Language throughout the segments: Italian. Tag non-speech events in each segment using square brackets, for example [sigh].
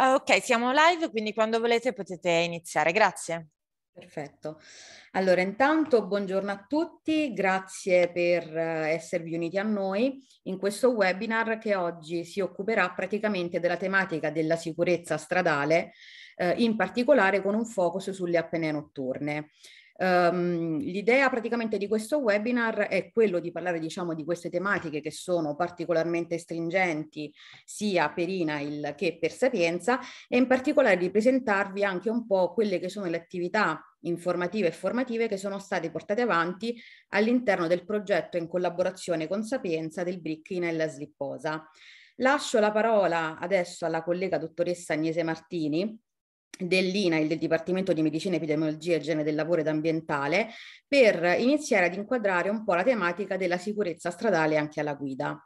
Ah, ok, siamo live, quindi quando volete potete iniziare. Grazie. Perfetto. Allora, intanto buongiorno a tutti, grazie per eh, esservi uniti a noi in questo webinar che oggi si occuperà praticamente della tematica della sicurezza stradale, eh, in particolare con un focus sulle appene notturne. Um, l'idea praticamente di questo webinar è quello di parlare diciamo di queste tematiche che sono particolarmente stringenti sia per INAIL che per Sapienza e in particolare di presentarvi anche un po' quelle che sono le attività informative e formative che sono state portate avanti all'interno del progetto in collaborazione con Sapienza del BRIC INAIL Slipposa. Lascio la parola adesso alla collega dottoressa Agnese Martini dell'INAIL, del Dipartimento di Medicina, Epidemiologia e Igiene del Lavoro ed Ambientale, per iniziare ad inquadrare un po' la tematica della sicurezza stradale anche alla guida.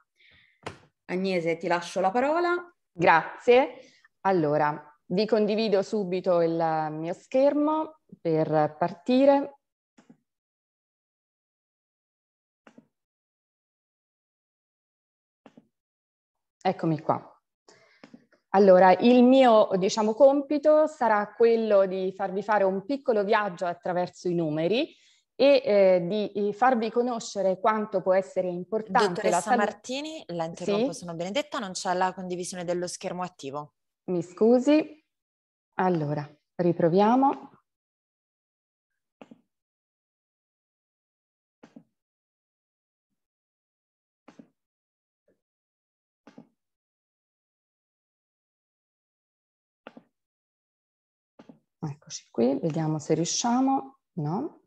Agnese, ti lascio la parola. Grazie. Allora, vi condivido subito il mio schermo per partire. Eccomi qua. Allora, il mio diciamo, compito sarà quello di farvi fare un piccolo viaggio attraverso i numeri e eh, di eh, farvi conoscere quanto può essere importante. Dottoressa la salute... Martini, la interrompo, sì? sono Benedetta, non c'è la condivisione dello schermo attivo. Mi scusi. Allora, riproviamo. Eccoci qui, vediamo se riusciamo. No.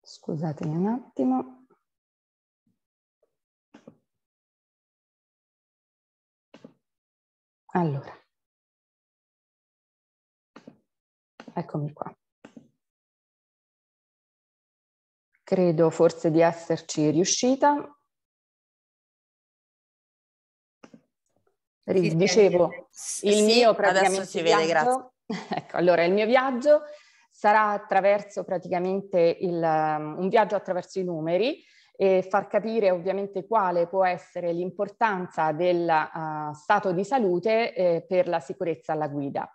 Scusatemi un attimo. Allora, eccomi qua. Credo forse di esserci riuscita. dicevo, sì, il mio praticamente adesso si vede, viaggio, grazie. [laughs] Ecco, allora il mio viaggio sarà attraverso praticamente il, um, un viaggio attraverso i numeri e far capire ovviamente quale può essere l'importanza del uh, stato di salute eh, per la sicurezza alla guida.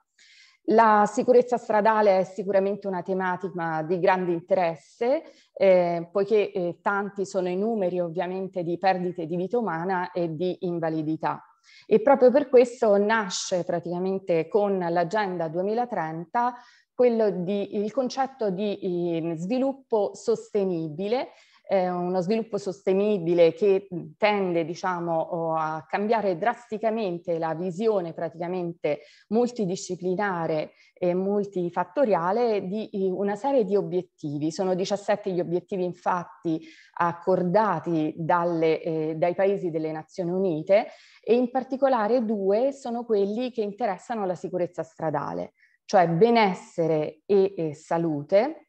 La sicurezza stradale è sicuramente una tematica di grande interesse, eh, poiché eh, tanti sono i numeri ovviamente di perdite di vita umana e di invalidità. E proprio per questo nasce praticamente con l'Agenda 2030 quello di, il concetto di ehm, sviluppo sostenibile eh, uno sviluppo sostenibile che tende diciamo, a cambiare drasticamente la visione praticamente multidisciplinare e multifattoriale di una serie di obiettivi. Sono 17 gli obiettivi infatti accordati dalle, eh, dai paesi delle Nazioni Unite e in particolare due sono quelli che interessano la sicurezza stradale, cioè benessere e, e salute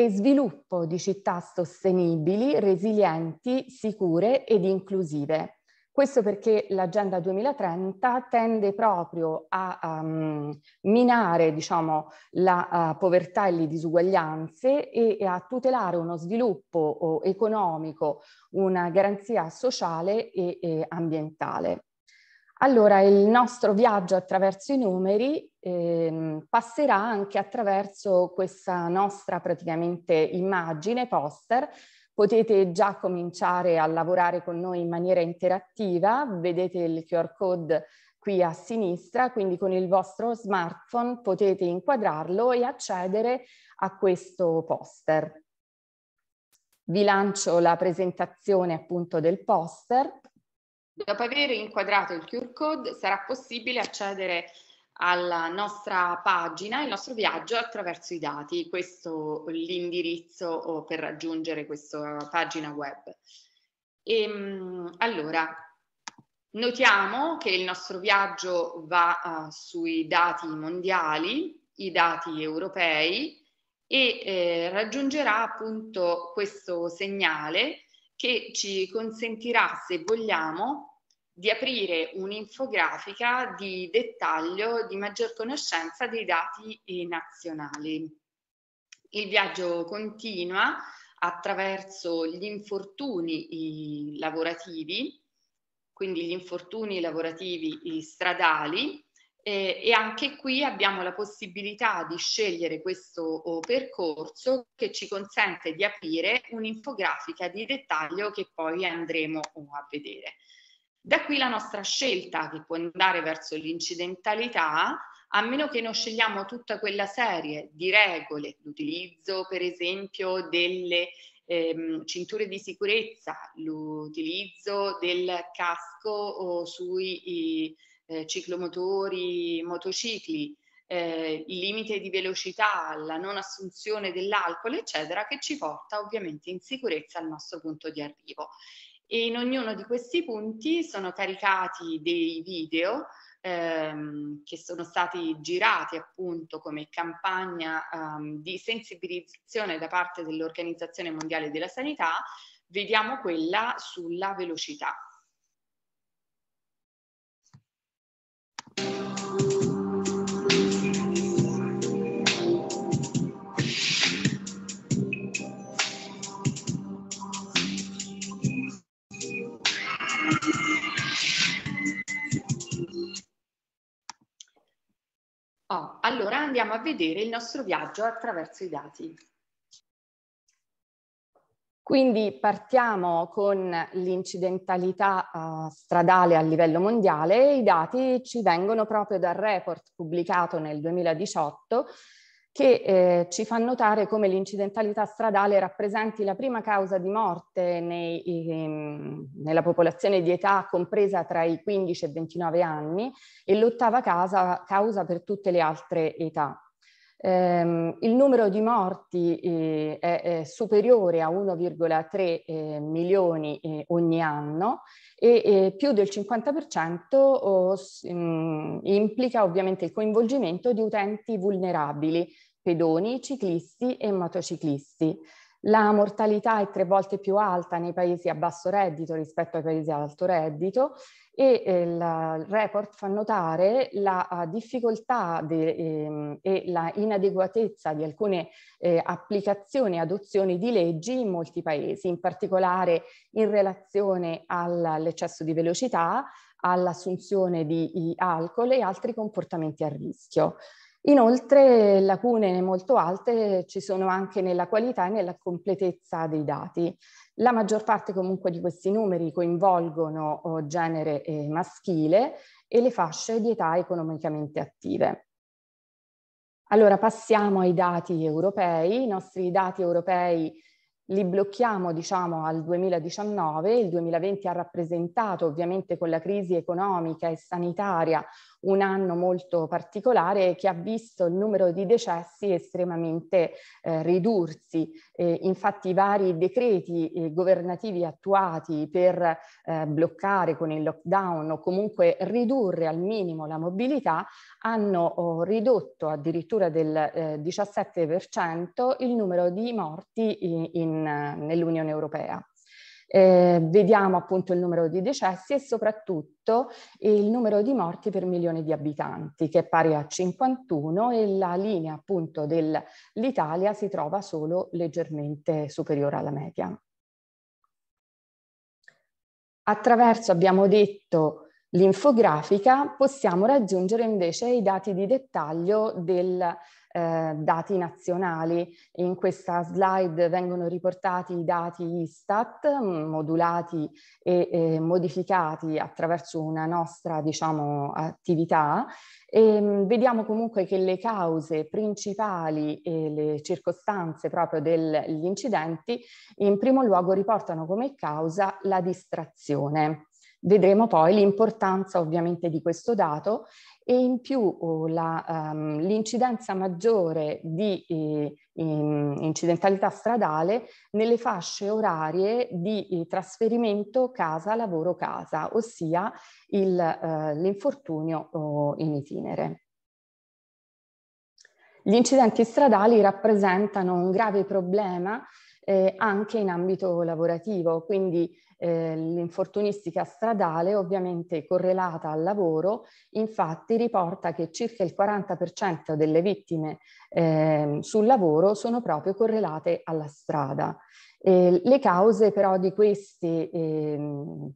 e sviluppo di città sostenibili, resilienti, sicure ed inclusive. Questo perché l'Agenda 2030 tende proprio a um, minare diciamo, la uh, povertà e le disuguaglianze e, e a tutelare uno sviluppo economico, una garanzia sociale e, e ambientale. Allora, il nostro viaggio attraverso i numeri eh, passerà anche attraverso questa nostra praticamente immagine, poster. Potete già cominciare a lavorare con noi in maniera interattiva, vedete il QR code qui a sinistra, quindi con il vostro smartphone potete inquadrarlo e accedere a questo poster. Vi lancio la presentazione appunto del poster. Dopo aver inquadrato il QR code sarà possibile accedere alla nostra pagina, il nostro viaggio attraverso i dati, questo l'indirizzo oh, per raggiungere questa pagina web. E, ehm, allora, notiamo che il nostro viaggio va uh, sui dati mondiali, i dati europei e eh, raggiungerà appunto questo segnale che ci consentirà, se vogliamo, di aprire un'infografica di dettaglio, di maggior conoscenza dei dati nazionali. Il viaggio continua attraverso gli infortuni lavorativi, quindi gli infortuni lavorativi stradali, eh, e anche qui abbiamo la possibilità di scegliere questo oh, percorso che ci consente di aprire un'infografica di dettaglio che poi andremo oh, a vedere. Da qui la nostra scelta che può andare verso l'incidentalità, a meno che non scegliamo tutta quella serie di regole, l'utilizzo per esempio delle ehm, cinture di sicurezza, l'utilizzo del casco o oh, sui eh, ciclomotori, motocicli, eh, il limite di velocità, la non assunzione dell'alcol, eccetera, che ci porta ovviamente in sicurezza al nostro punto di arrivo. E in ognuno di questi punti sono caricati dei video ehm, che sono stati girati appunto come campagna ehm, di sensibilizzazione da parte dell'Organizzazione Mondiale della Sanità, vediamo quella sulla velocità. andiamo a vedere il nostro viaggio attraverso i dati. Quindi partiamo con l'incidentalità uh, stradale a livello mondiale. I dati ci vengono proprio dal report pubblicato nel 2018 che eh, ci fa notare come l'incidentalità stradale rappresenti la prima causa di morte nei, in, ehm, nella popolazione di età compresa tra i 15 e i 29 anni e l'ottava causa per tutte le altre età. Ehm, il numero di morti eh, è, è, superiore a 1,3 eh, milioni eh, ogni anno e più del 50% oh, mh, implica ovviamente il coinvolgimento di utenti vulnerabili, pedoni, ciclisti e motociclisti. La mortalità è tre volte più alta nei paesi a basso reddito rispetto ai paesi ad alto reddito e eh, la, il report fa notare la eh, difficoltà de, ehm, e la inadeguatezza di alcune eh, applicazioni e adozioni di leggi in molti paesi, in particolare in relazione all'eccesso di velocità, all'assunzione di alcol e altri comportamenti a rischio. Inoltre lacune molto alte ci sono anche nella qualità e nella completezza dei dati. La maggior parte comunque di questi numeri coinvolgono oh, genere eh, maschile e le fasce di età economicamente attive. Allora passiamo ai dati europei. I nostri dati europei li blocchiamo diciamo al 2019, il 2020 ha rappresentato ovviamente con la crisi economica e sanitaria un anno molto particolare che ha visto il numero di decessi estremamente eh, ridursi. Eh, infatti i vari decreti eh, governativi attuati per eh, bloccare con il lockdown o comunque ridurre al minimo la mobilità hanno oh, ridotto addirittura del 17% eh, il numero di morti in, in, nell'Unione Europea eh, vediamo appunto il numero di decessi e soprattutto il numero di morti per milione di abitanti che è pari a 51 e la linea appunto dell'Italia si trova solo leggermente superiore alla media. Attraverso, abbiamo detto, l'infografica possiamo raggiungere invece i dati di dettaglio del, eh, dati nazionali. In questa slide vengono riportati i dati Istat mm, modulati e eh, modificati attraverso una nostra diciamo, attività e ehm, vediamo comunque che le cause principali e le circostanze proprio degli incidenti in primo luogo riportano come causa la distrazione. Vedremo poi l'importanza ovviamente di questo dato e in più uh, la, um, l'incidenza maggiore di eh, incidentalità stradale nelle fasce orarie di eh, trasferimento casa-lavoro-casa, ossia il, eh, l'infortunio uh, in itinere. Gli incidenti stradali rappresentano un grave problema eh, anche in ambito lavorativo, quindi eh, l'infortunistica stradale ovviamente correlata al lavoro, infatti riporta che circa il 40% delle vittime eh, sul lavoro sono proprio correlate alla strada. Eh, le cause però di questi eh,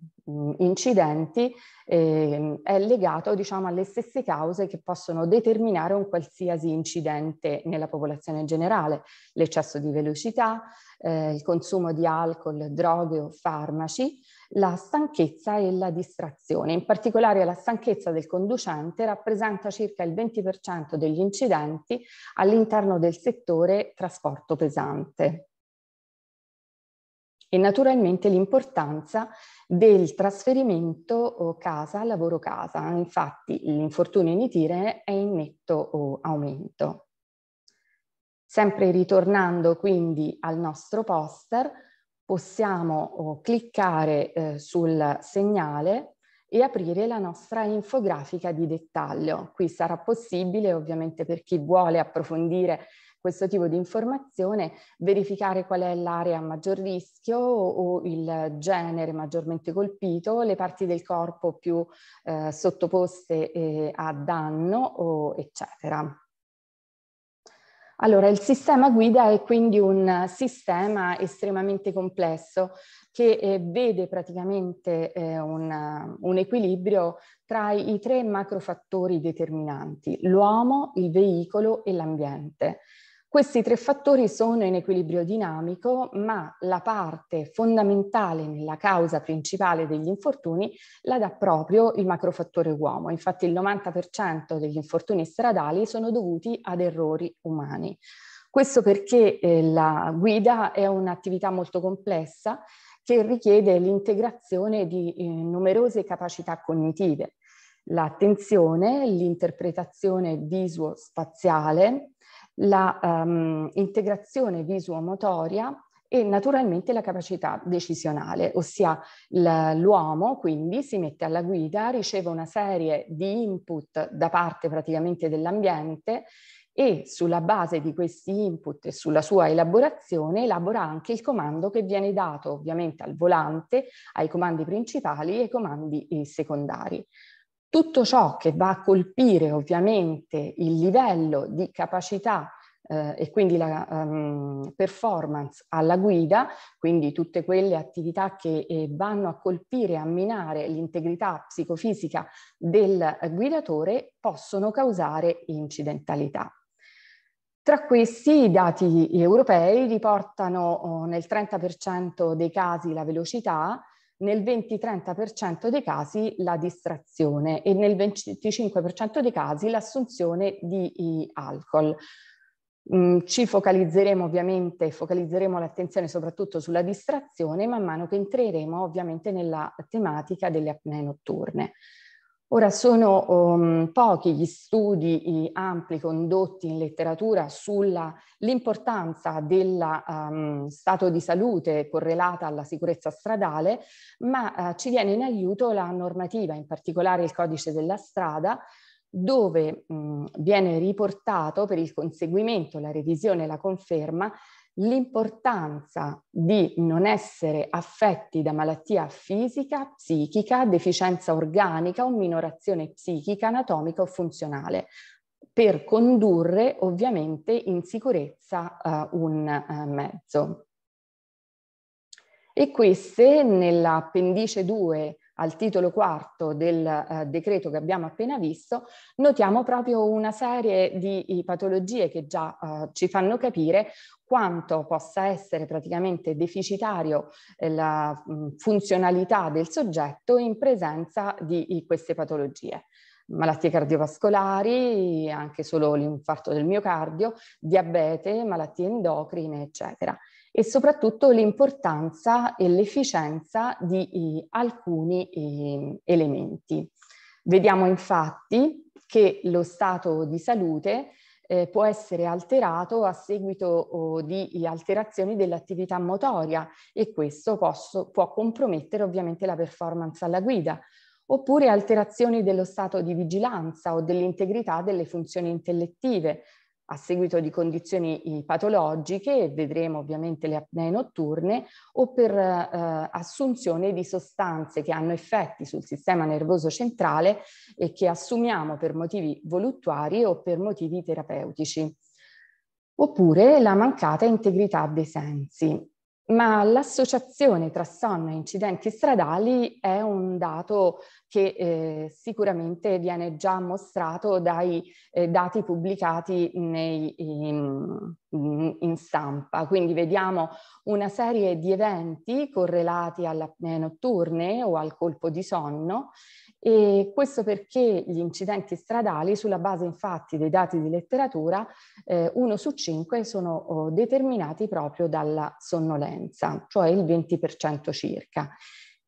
incidenti eh, è legato diciamo, alle stesse cause che possono determinare un qualsiasi incidente nella popolazione generale, l'eccesso di velocità, eh, il consumo di alcol, droghe o farmaci, la stanchezza e la distrazione. In particolare la stanchezza del conducente rappresenta circa il 20% degli incidenti all'interno del settore trasporto pesante e naturalmente l'importanza del trasferimento oh, casa, lavoro casa. Infatti l'infortunio in Itire è in netto oh, aumento. Sempre ritornando quindi al nostro poster, possiamo oh, cliccare eh, sul segnale e aprire la nostra infografica di dettaglio. Qui sarà possibile, ovviamente per chi vuole approfondire questo tipo di informazione, verificare qual è l'area a maggior rischio o il genere maggiormente colpito, le parti del corpo più eh, sottoposte eh, a danno, o eccetera. Allora, il sistema guida è quindi un sistema estremamente complesso che eh, vede praticamente eh, un, un, equilibrio tra i tre macrofattori determinanti, l'uomo, il veicolo e l'ambiente. Questi tre fattori sono in equilibrio dinamico, ma la parte fondamentale nella causa principale degli infortuni la dà proprio il macrofattore uomo. Infatti il 90% degli infortuni stradali sono dovuti ad errori umani. Questo perché eh, la guida è un'attività molto complessa che richiede l'integrazione di eh, numerose capacità cognitive, l'attenzione, l'interpretazione visuo-spaziale, la um, integrazione visuomotoria e naturalmente la capacità decisionale, ossia l'uomo quindi si mette alla guida, riceve una serie di input da parte praticamente dell'ambiente e sulla base di questi input e sulla sua elaborazione elabora anche il comando che viene dato ovviamente al volante, ai comandi principali e ai comandi eh, secondari. Tutto ciò che va a colpire ovviamente il livello di capacità eh, e quindi la um, performance alla guida, quindi tutte quelle attività che eh, vanno a colpire, a minare l'integrità psicofisica del guidatore, possono causare incidentalità. Tra questi i dati europei riportano oh, nel 30% dei casi la velocità, nel 20-30% dei casi la distrazione e nel 25% dei casi l'assunzione di alcol. Mm, ci focalizzeremo ovviamente, focalizzeremo l'attenzione soprattutto sulla distrazione man mano che entreremo ovviamente nella tematica delle apnee notturne. Ora sono um, pochi gli studi ampli condotti in letteratura sull'importanza del um, stato di salute correlata alla sicurezza stradale, ma uh, ci viene in aiuto la normativa, in particolare il codice della strada, dove mh, mm, viene riportato per il conseguimento, la revisione e la conferma l'importanza di non essere affetti da malattia fisica, psichica, deficienza organica o minorazione psichica, anatomica o funzionale per condurre ovviamente in sicurezza uh, un uh, mezzo. E queste nell'appendice 2 al titolo quarto del uh, decreto che abbiamo appena visto, notiamo proprio una serie di patologie che già uh, ci fanno capire quanto possa essere praticamente deficitario eh, la mm, funzionalità del soggetto in presenza di queste patologie malattie cardiovascolari, anche solo l'infarto del miocardio, diabete, malattie endocrine, eccetera. E soprattutto l'importanza e l'efficienza di alcuni elementi. Vediamo infatti che lo stato di salute eh, può essere alterato a seguito oh, di alterazioni dell'attività motoria e questo posso, può compromettere ovviamente la performance alla guida oppure alterazioni dello stato di vigilanza o dell'integrità delle funzioni intellettive, a seguito di condizioni eh, patologiche, vedremo ovviamente le apnee notturne, o per eh, assunzione di sostanze che hanno effetti sul sistema nervoso centrale e che assumiamo per motivi voluttuari o per motivi terapeutici. Oppure la mancata integrità dei sensi ma l'associazione tra sonno e incidenti stradali è un dato che eh, sicuramente viene già mostrato dai eh, dati pubblicati nei, in, in, stampa. Quindi vediamo una serie di eventi correlati alle eh, apnee notturne o al colpo di sonno e questo perché gli incidenti stradali, sulla base infatti dei dati di letteratura, eh, uno su cinque sono oh, determinati proprio dalla sonnolenza, cioè il 20% circa.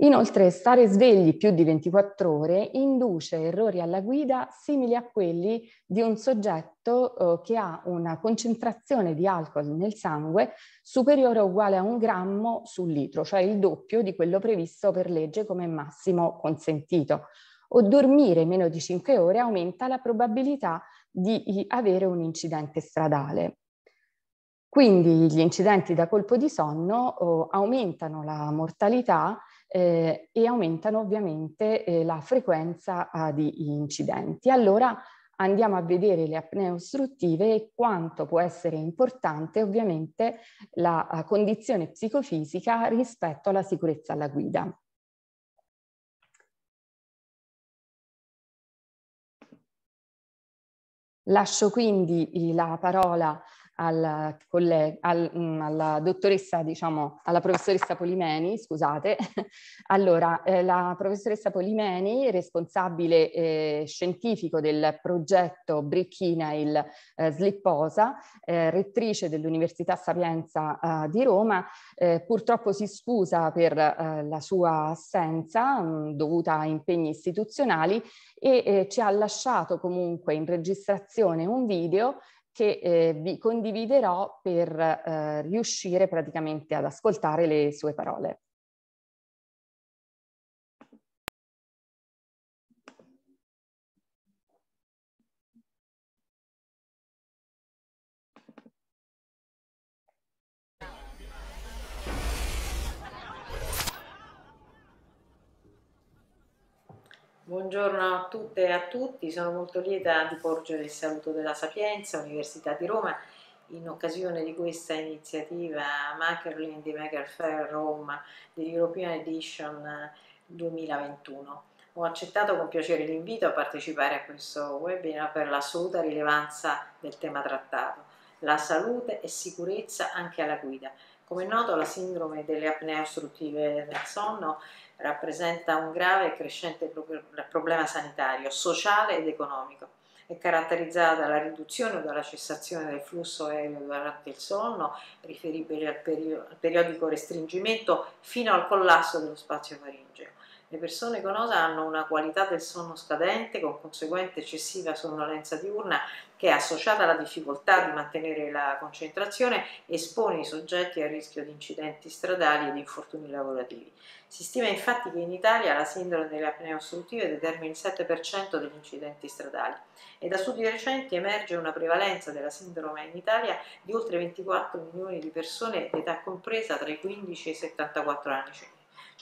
Inoltre, stare svegli più di 24 ore induce errori alla guida simili a quelli di un soggetto eh, che ha una concentrazione di alcol nel sangue superiore o uguale a un grammo sul litro, cioè il doppio di quello previsto per legge come massimo consentito. O dormire meno di 5 ore aumenta la probabilità di avere un incidente stradale. Quindi gli incidenti da colpo di sonno eh, aumentano la mortalità eh, e aumentano ovviamente eh, la frequenza ah, di incidenti. Allora andiamo a vedere le apnee ostruttive e quanto può essere importante ovviamente la ah, condizione psicofisica rispetto alla sicurezza alla guida. Lascio quindi la parola alla, collega, al, mh, mm, alla dottoressa, diciamo, alla professoressa Polimeni, scusate. [laughs] allora, eh, la professoressa Polimeni, responsabile eh, scientifico del progetto Bricchina il eh, Slipposa, eh, rettrice dell'Università Sapienza eh, di Roma, eh, purtroppo si scusa per la sua assenza mh, mm, dovuta a impegni istituzionali e ci ha lasciato comunque in registrazione un video che eh, vi condividerò per eh, riuscire praticamente ad ascoltare le sue parole. Buongiorno a tutte e a tutti, sono molto lieta di porgere il saluto della Sapienza, Università di Roma, in occasione di questa iniziativa Makerlin di Maker Fair Rome dell'European Edition 2021. Eh, Ho accettato con piacere l'invito a partecipare a questo webinar per l'assoluta rilevanza del tema trattato, la salute e sicurezza anche alla guida. Come è noto la sindrome delle apnee ostruttive del sonno rappresenta un grave e crescente problema sanitario, sociale ed economico. È caratterizzata dalla riduzione o dalla cessazione del flusso aereo durante il sonno, riferibile al, periodico restringimento, fino al collasso dello spazio faringeo le persone con OSA hanno una qualità del sonno scadente con conseguente eccessiva sonnolenza diurna che associata alla difficoltà di mantenere la concentrazione espone i soggetti al rischio di incidenti stradali e di infortuni lavorativi. Si stima infatti che in Italia la sindrome delle apnee ostruttive determini il 7% degli incidenti stradali e da studi recenti emerge una prevalenza della sindrome in Italia di oltre 24 milioni di persone d'età compresa tra i 15 e i 74 anni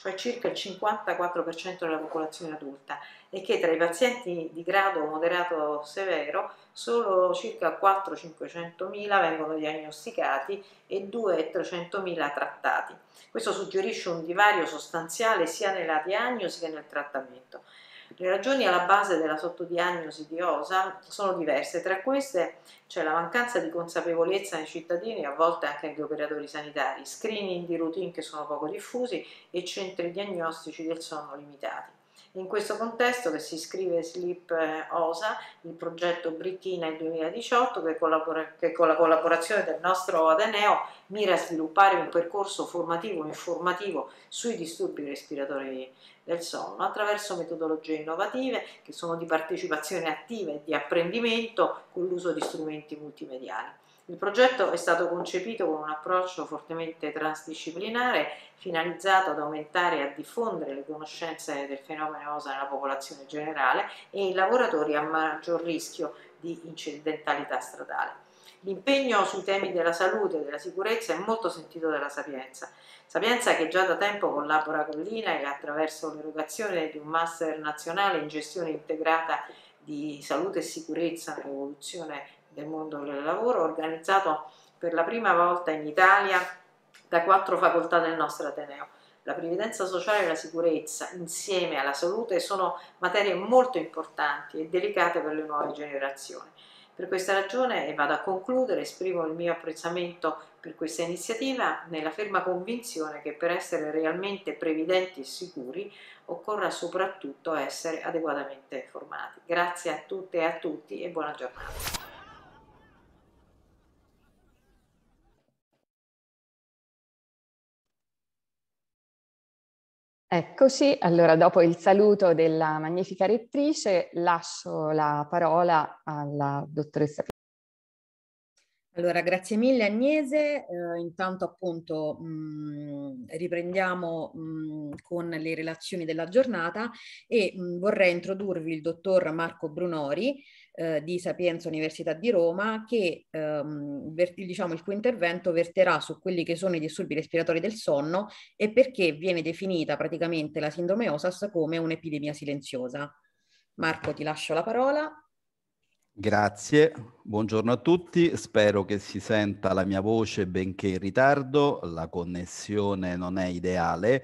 cioè circa il 54% della popolazione adulta, e che tra i pazienti di grado moderato severo solo circa 4-500.000 vengono diagnosticati e 2-300.000 trattati. Questo suggerisce un divario sostanziale sia nella diagnosi che nel trattamento. Le ragioni alla base della sottodiagnosi di OSA sono diverse, tra queste c'è la mancanza di consapevolezza nei cittadini e a volte anche negli operatori sanitari, screening di routine che sono poco diffusi e centri diagnostici del sonno limitati. In questo contesto che si scrive Sleep eh, OSA, il progetto Brittina il 2018, che, collabora, che, con la collaborazione del nostro Ateneo mira a sviluppare un percorso formativo e informativo sui disturbi respiratori del sonno attraverso metodologie innovative che sono di partecipazione attiva e di apprendimento con l'uso di strumenti multimediali. Il progetto è stato concepito con un approccio fortemente transdisciplinare finalizzato ad aumentare e a diffondere le conoscenze del fenomeno OSA nella popolazione generale e in lavoratori a maggior rischio di incidentalità stradale. L'impegno sui temi della salute e della sicurezza è molto sentito dalla Sapienza. Sapienza che già da tempo collabora con l'INAI attraverso l'erogazione di un master nazionale in gestione integrata di salute e sicurezza nell'evoluzione del mondo del lavoro, organizzato per la prima volta in Italia da quattro facoltà del nostro Ateneo. La previdenza sociale e la sicurezza, insieme alla salute, sono materie molto importanti e delicate per le nuove generazioni. Per questa ragione, e vado a concludere, esprimo il mio apprezzamento per questa iniziativa nella ferma convinzione che per essere realmente previdenti e sicuri occorra soprattutto essere adeguatamente formati. Grazie a tutte e a tutti e buona giornata. Eccoci, allora dopo il saluto della magnifica rettrice lascio la parola alla dottoressa allora, grazie mille Agnese. Eh, intanto appunto mh, mm, riprendiamo mh, mm, con le relazioni della giornata e mh, mm, vorrei introdurvi il dottor Marco Brunori, eh, di Sapienza Università di Roma che ehm, diciamo, il cui intervento verterà su quelli che sono i disturbi respiratori del sonno e perché viene definita praticamente la sindrome OSAS come un'epidemia silenziosa. Marco, ti lascio la parola. Grazie, buongiorno a tutti, spero che si senta la mia voce benché in ritardo, la connessione non è ideale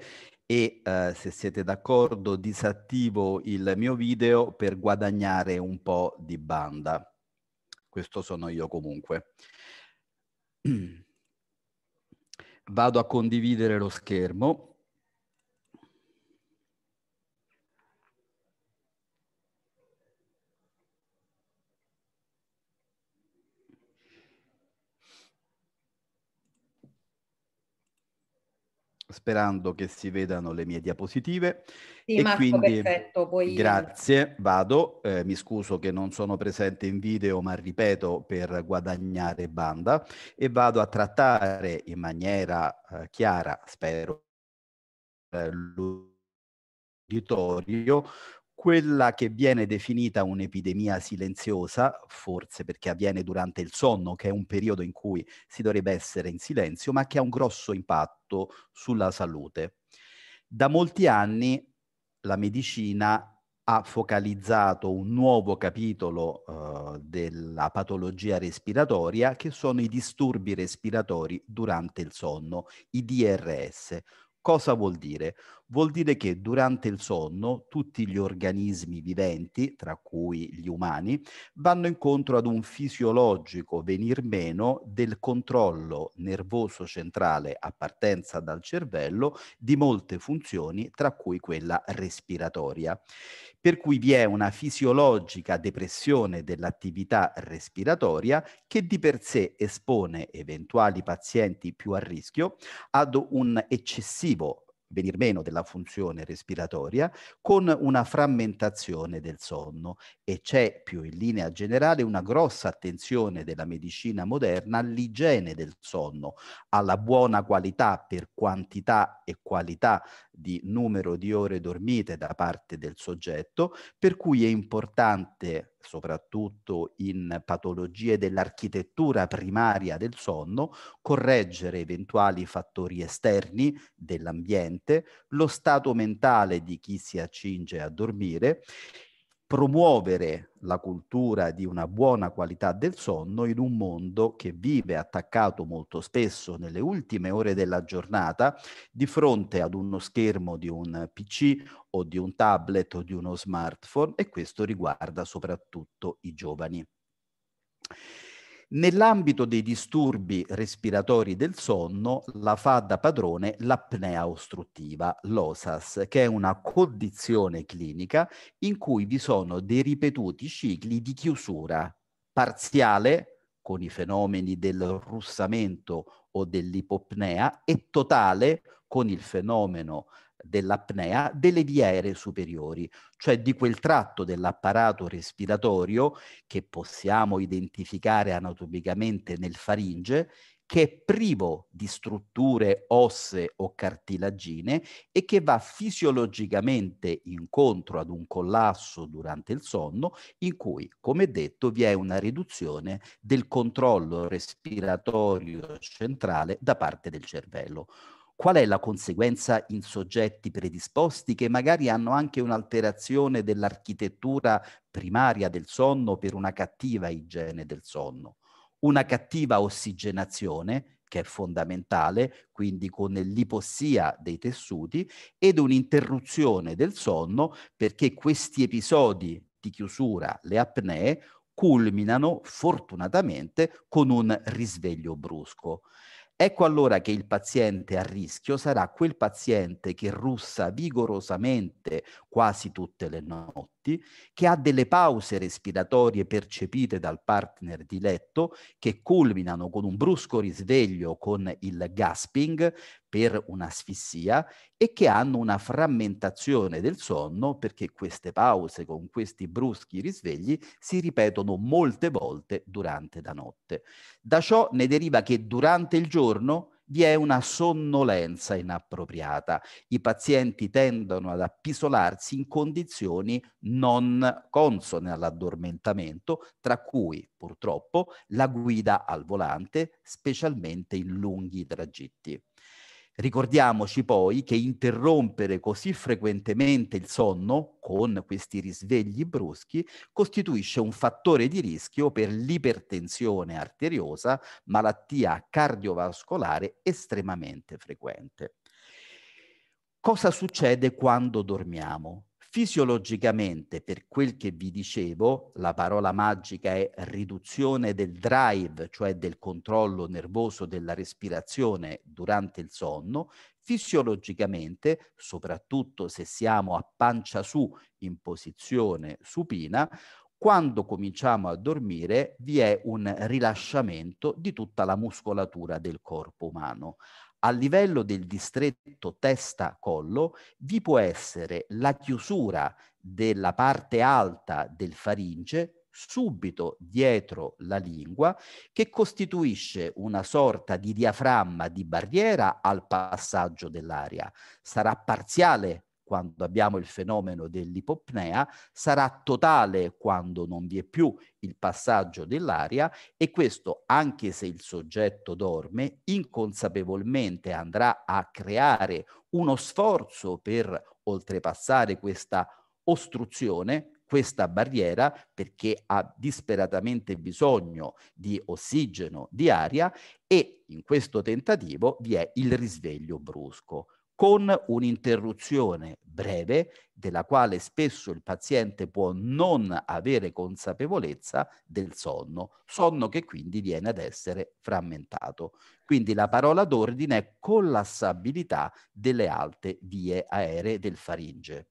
e eh, se siete d'accordo disattivo il mio video per guadagnare un po' di banda. Questo sono io comunque. [clears throat] Vado a condividere lo schermo. sperando che si vedano le mie diapositive. Sì, e Marco, quindi, perfetto, poi... Grazie, vado. Eh, mi scuso che non sono presente in video, ma ripeto per guadagnare banda e vado a trattare in maniera eh, chiara, spero, eh, l'uditorio quella che viene definita un'epidemia silenziosa, forse perché avviene durante il sonno, che è un periodo in cui si dovrebbe essere in silenzio, ma che ha un grosso impatto sulla salute. Da molti anni la medicina ha focalizzato un nuovo capitolo eh, della patologia respiratoria che sono i disturbi respiratori durante il sonno, i DRS. Cosa vuol dire? vuol dire che durante il sonno tutti gli organismi viventi, tra cui gli umani, vanno incontro ad un fisiologico venir meno del controllo nervoso centrale a partenza dal cervello di molte funzioni, tra cui quella respiratoria. Per cui vi è una fisiologica depressione dell'attività respiratoria che di per sé espone eventuali pazienti più a rischio ad un eccessivo venir meno della funzione respiratoria con una frammentazione del sonno e c'è più in linea generale una grossa attenzione della medicina moderna all'igiene del sonno, alla buona qualità per quantità e qualità di numero di ore dormite da parte del soggetto, per cui è importante, soprattutto in patologie dell'architettura primaria del sonno, correggere eventuali fattori esterni dell'ambiente, lo stato mentale di chi si accinge a dormire promuovere la cultura di una buona qualità del sonno in un mondo che vive attaccato molto spesso nelle ultime ore della giornata di fronte ad uno schermo di un PC o di un tablet o di uno smartphone e questo riguarda soprattutto i giovani. Nell'ambito dei disturbi respiratori del sonno, la fa da padrone l'apnea ostruttiva, l'OSAS, che è una condizione clinica in cui vi sono dei ripetuti cicli di chiusura parziale, con i fenomeni del russamento o dell'ipopnea, e totale, con il fenomeno dell'apnea delle vie aeree superiori, cioè di quel tratto dell'apparato respiratorio che possiamo identificare anatomicamente nel faringe che è privo di strutture osse o cartilagine e che va fisiologicamente incontro ad un collasso durante il sonno in cui, come detto, vi è una riduzione del controllo respiratorio centrale da parte del cervello. Qual è la conseguenza in soggetti predisposti che magari hanno anche un'alterazione dell'architettura primaria del sonno per una cattiva igiene del sonno? Una cattiva ossigenazione, che è fondamentale, quindi con l'ipossia dei tessuti, ed un'interruzione del sonno perché questi episodi di chiusura, le apnee, culminano fortunatamente con un risveglio brusco. Ecco allora che il paziente a rischio sarà quel paziente che russa vigorosamente quasi tutte le notti minuti, che ha delle pause respiratorie percepite dal partner di letto che culminano con un brusco risveglio con il gasping per un'asfissia e che hanno una frammentazione del sonno perché queste pause con questi bruschi risvegli si ripetono molte volte durante la notte. Da ciò ne deriva che durante il giorno vi è una sonnolenza inappropriata. I pazienti tendono ad appisolarsi in condizioni non consone all'addormentamento, tra cui purtroppo la guida al volante, specialmente in lunghi tragitti. Ricordiamoci poi che interrompere così frequentemente il sonno, con questi risvegli bruschi, costituisce un fattore di rischio per l'ipertensione arteriosa, malattia cardiovascolare estremamente frequente. Cosa succede quando dormiamo? Fisiologicamente, per quel che vi dicevo, la parola magica è riduzione del drive, cioè del controllo nervoso della respirazione durante il sonno. Fisiologicamente, soprattutto se siamo a pancia su in posizione supina, quando cominciamo a dormire vi è un rilasciamento di tutta la muscolatura del corpo umano a livello del distretto testa-collo vi può essere la chiusura della parte alta del faringe subito dietro la lingua che costituisce una sorta di diaframma di barriera al passaggio dell'aria. Sarà parziale quando abbiamo il fenomeno dell'ipopnea, sarà totale quando non vi è più il passaggio dell'aria e questo anche se il soggetto dorme inconsapevolmente andrà a creare uno sforzo per oltrepassare questa ostruzione questa barriera perché ha disperatamente bisogno di ossigeno, di aria e in questo tentativo vi è il risveglio brusco con un'interruzione breve della quale spesso il paziente può non avere consapevolezza del sonno, sonno che quindi viene ad essere frammentato. Quindi la parola d'ordine è collassabilità delle alte vie aeree del faringe.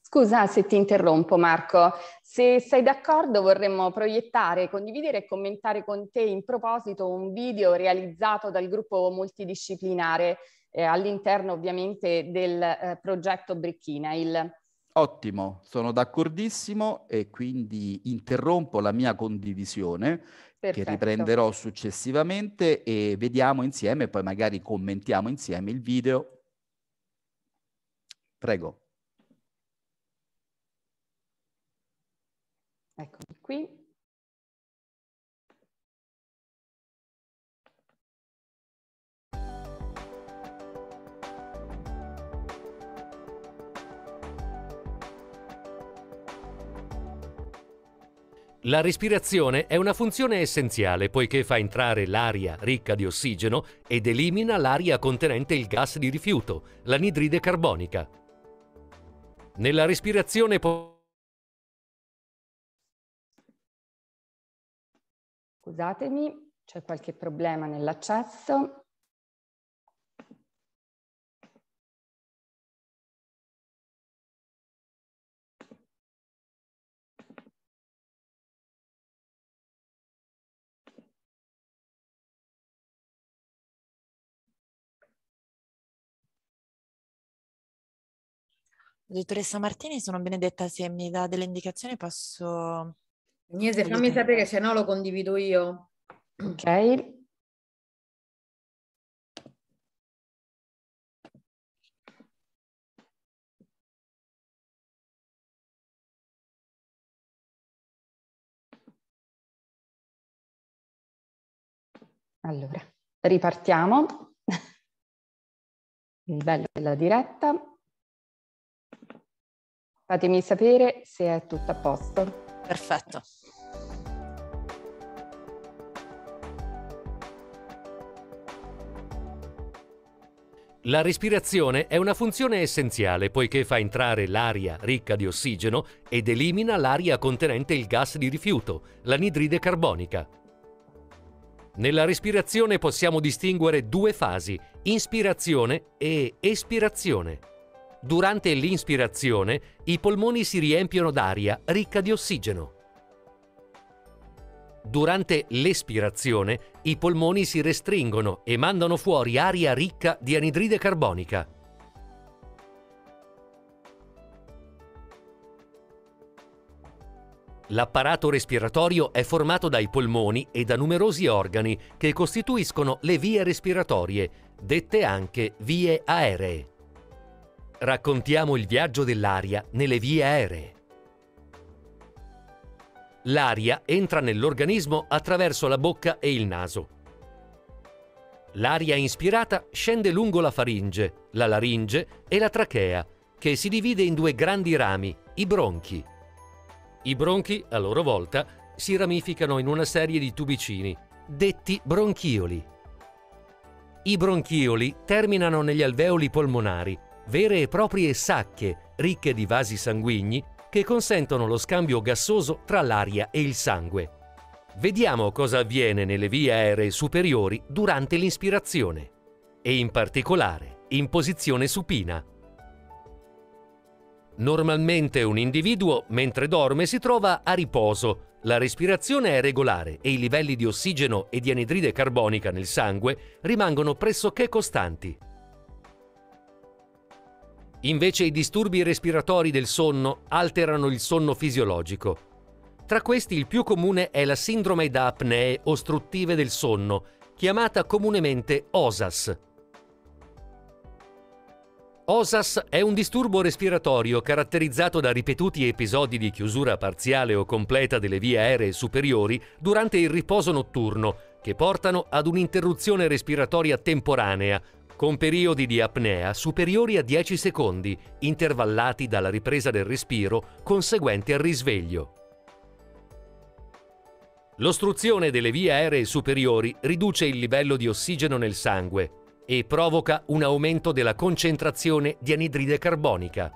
Scusa se ti interrompo Marco, se sei d'accordo vorremmo proiettare, condividere e commentare con te in proposito un video realizzato dal gruppo multidisciplinare eh, all'interno ovviamente del eh, progetto Brickinail. Ottimo, sono d'accordissimo e quindi interrompo la mia condivisione Perfetto. che riprenderò successivamente e vediamo insieme, poi magari commentiamo insieme il video. Prego. Eccomi qui. La respirazione è una funzione essenziale poiché fa entrare l'aria ricca di ossigeno ed elimina l'aria contenente il gas di rifiuto, l'anidride carbonica. Nella respirazione può... Scusatemi, c'è qualche problema nell'accesso. Dottoressa Martini, sono benedetta, se mi dà delle indicazioni posso... Agnese, fammi sapere, se no lo condivido io. Ok. Allora, ripartiamo. Il bello della diretta. Fatemi sapere se è tutto a posto. Perfetto. La respirazione è una funzione essenziale poiché fa entrare l'aria ricca di ossigeno ed elimina l'aria contenente il gas di rifiuto, l'anidride carbonica. Nella respirazione possiamo distinguere due fasi, inspirazione e espirazione. Durante l'inspirazione i polmoni si riempiono d'aria ricca di ossigeno. Durante l'espirazione i polmoni si restringono e mandano fuori aria ricca di anidride carbonica. L'apparato respiratorio è formato dai polmoni e da numerosi organi che costituiscono le vie respiratorie, dette anche vie aeree raccontiamo il viaggio dell'aria nelle vie aeree. L'aria entra nell'organismo attraverso la bocca e il naso. L'aria inspirata scende lungo la faringe, la laringe e la trachea, che si divide in due grandi rami, i bronchi. I bronchi, a loro volta, si ramificano in una serie di tubicini, detti bronchioli. I bronchioli terminano negli alveoli polmonari vere e proprie sacche ricche di vasi sanguigni che consentono lo scambio gassoso tra l'aria e il sangue. Vediamo cosa avviene nelle vie aeree superiori durante l'inspirazione e in particolare in posizione supina. Normalmente un individuo mentre dorme si trova a riposo, la respirazione è regolare e i livelli di ossigeno e di anidride carbonica nel sangue rimangono pressoché costanti. Invece i disturbi respiratori del sonno alterano il sonno fisiologico. Tra questi il più comune è la sindrome da apnee ostruttive del sonno, chiamata comunemente OSAS. OSAS è un disturbo respiratorio caratterizzato da ripetuti episodi di chiusura parziale o completa delle vie aeree superiori durante il riposo notturno, che portano ad un'interruzione respiratoria temporanea, con periodi di apnea superiori a 10 secondi, intervallati dalla ripresa del respiro conseguente al risveglio. L'ostruzione delle vie aeree superiori riduce il livello di ossigeno nel sangue e provoca un aumento della concentrazione di anidride carbonica.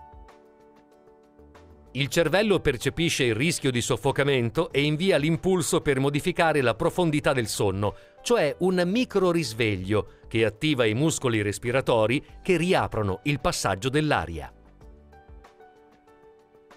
Il cervello percepisce il rischio di soffocamento e invia l'impulso per modificare la profondità del sonno, cioè un micro risveglio che attiva i muscoli respiratori che riaprono il passaggio dell'aria.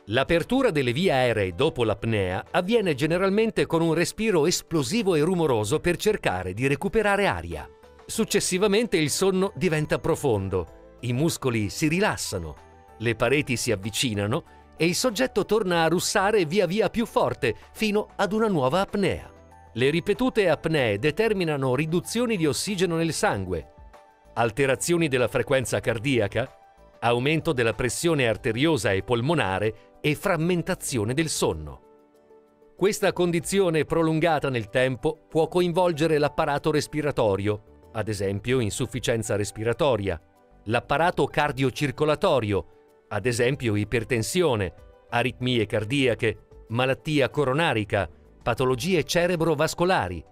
L'apertura delle vie aeree dopo l'apnea avviene generalmente con un respiro esplosivo e rumoroso per cercare di recuperare aria. Successivamente il sonno diventa profondo, i muscoli si rilassano, le pareti si avvicinano e il soggetto torna a russare via via più forte fino ad una nuova apnea. Le ripetute apnee determinano riduzioni di ossigeno nel sangue, alterazioni della frequenza cardiaca, aumento della pressione arteriosa e polmonare e frammentazione del sonno. Questa condizione prolungata nel tempo può coinvolgere l'apparato respiratorio, ad esempio insufficienza respiratoria, l'apparato cardiocircolatorio, ad esempio ipertensione, aritmie cardiache, malattia coronarica, patologie cerebrovascolari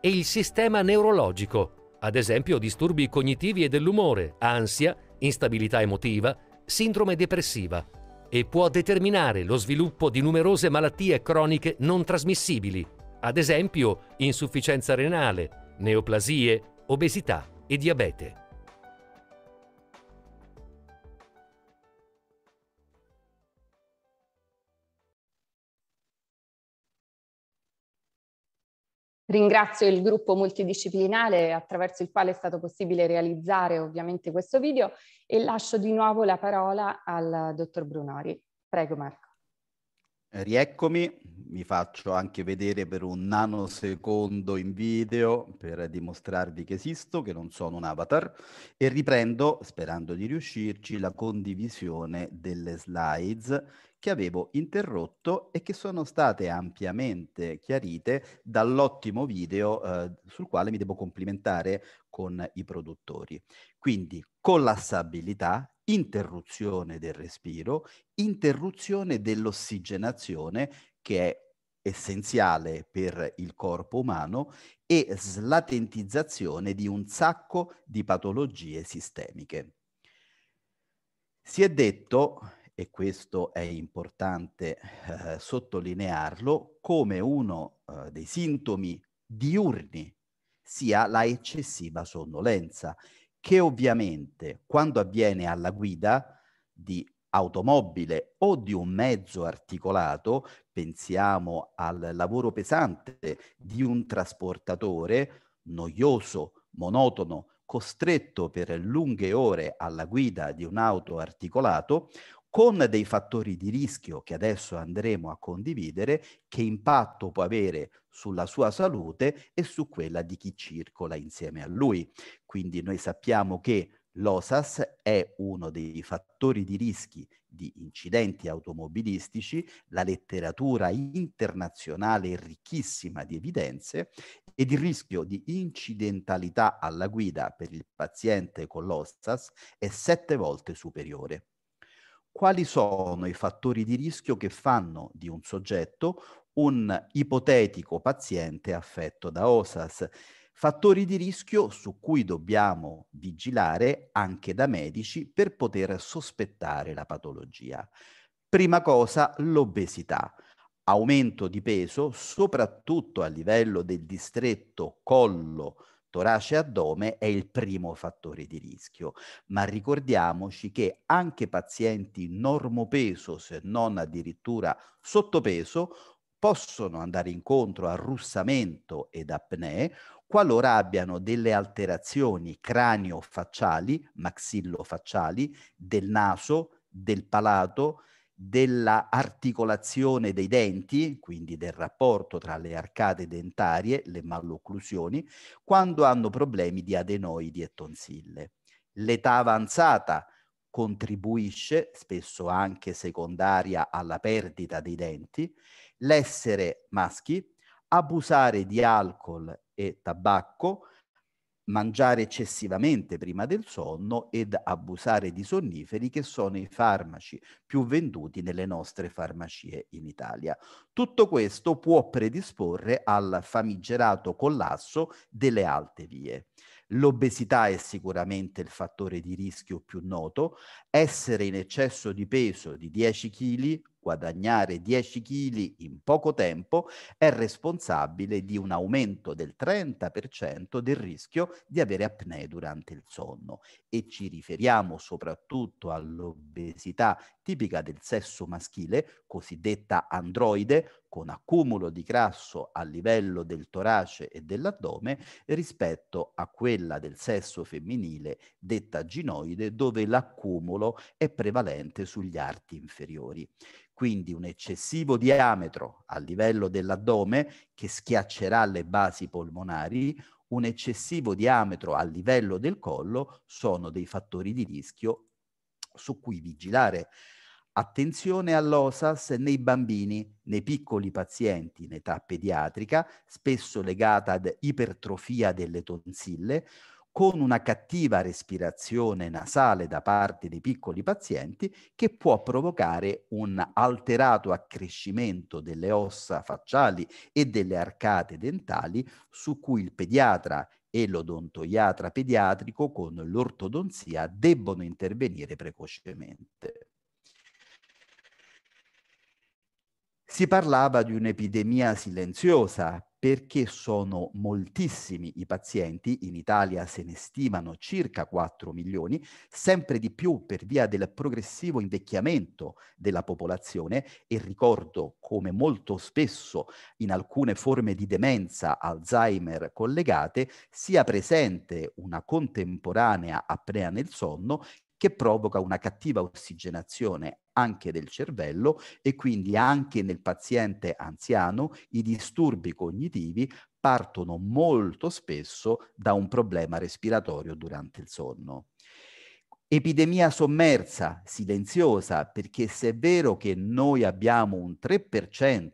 e il sistema neurologico, ad esempio disturbi cognitivi e dell'umore, ansia, instabilità emotiva, sindrome depressiva, e può determinare lo sviluppo di numerose malattie croniche non trasmissibili, ad esempio insufficienza renale, neoplasie, obesità e diabete. Ringrazio il gruppo multidisciplinare attraverso il quale è stato possibile realizzare ovviamente questo video e lascio di nuovo la parola al dottor Brunori. Prego Marco. Rieccomi, mi faccio anche vedere per un nanosecondo in video per dimostrarvi che esisto, che non sono un avatar e riprendo, sperando di riuscirci, la condivisione delle slides che avevo interrotto e che sono state ampiamente chiarite dall'ottimo video eh, sul quale mi devo complimentare con i produttori. Quindi collassabilità, interruzione del respiro, interruzione dell'ossigenazione che è essenziale per il corpo umano e slatentizzazione di un sacco di patologie sistemiche. Si è detto e questo è importante eh, sottolinearlo, come uno eh, dei sintomi diurni sia la eccessiva sonnolenza, che ovviamente quando avviene alla guida di automobile o di un mezzo articolato, pensiamo al lavoro pesante di un trasportatore, noioso, monotono, costretto per lunghe ore alla guida di un'auto articolato, con dei fattori di rischio che adesso andremo a condividere, che impatto può avere sulla sua salute e su quella di chi circola insieme a lui. Quindi noi sappiamo che l'OSAS è uno dei fattori di rischio di incidenti automobilistici, la letteratura internazionale è ricchissima di evidenze ed il rischio di incidentalità alla guida per il paziente con l'OSAS è sette volte superiore quali sono i fattori di rischio che fanno di un soggetto un ipotetico paziente affetto da OSAS. Fattori di rischio su cui dobbiamo vigilare anche da medici per poter sospettare la patologia. Prima cosa, l'obesità. Aumento di peso soprattutto a livello del distretto collo torace e addome è il primo fattore di rischio, ma ricordiamoci che anche pazienti normopeso, se non addirittura sottopeso, possono andare incontro a russamento ed apnee qualora abbiano delle alterazioni cranio-facciali, maxillo-facciali, del naso, del palato, della articolazione dei denti, quindi del rapporto tra le arcate dentarie, le malocclusioni, quando hanno problemi di adenoidi e tonsille. L'età avanzata contribuisce, spesso anche secondaria, alla perdita dei denti, l'essere maschi, abusare di alcol e tabacco, mangiare eccessivamente prima del sonno ed abusare di sonniferi che sono i farmaci più venduti nelle nostre farmacie in Italia. Tutto questo può predisporre al famigerato collasso delle alte vie. L'obesità è sicuramente il fattore di rischio più noto, essere in eccesso di peso di 10 kg guadagnare 10 kg in poco tempo è responsabile di un aumento del 30% del rischio di avere apnee durante il sonno e ci riferiamo soprattutto all'obesità tipica del sesso maschile, cosiddetta androide, con accumulo di grasso a livello del torace e dell'addome rispetto a quella del sesso femminile detta ginoide dove l'accumulo è prevalente sugli arti inferiori quindi un eccessivo diametro a livello dell'addome che schiaccerà le basi polmonari, un eccessivo diametro a livello del collo sono dei fattori di rischio su cui vigilare. Attenzione all'OSAS nei bambini, nei piccoli pazienti in età pediatrica, spesso legata ad ipertrofia delle tonsille, con una cattiva respirazione nasale da parte dei piccoli pazienti che può provocare un alterato accrescimento delle ossa facciali e delle arcate dentali su cui il pediatra e l'odontoiatra pediatrico con l'ortodonzia debbono intervenire precocemente. Si parlava di un'epidemia silenziosa perché sono moltissimi i pazienti, in Italia se ne stimano circa 4 milioni, sempre di più per via del progressivo invecchiamento della popolazione e ricordo come molto spesso in alcune forme di demenza Alzheimer collegate sia presente una contemporanea apnea nel sonno che provoca una cattiva ossigenazione anche del cervello e quindi anche nel paziente anziano i disturbi cognitivi partono molto spesso da un problema respiratorio durante il sonno. Epidemia sommersa, silenziosa, perché se è vero che noi abbiamo un 3%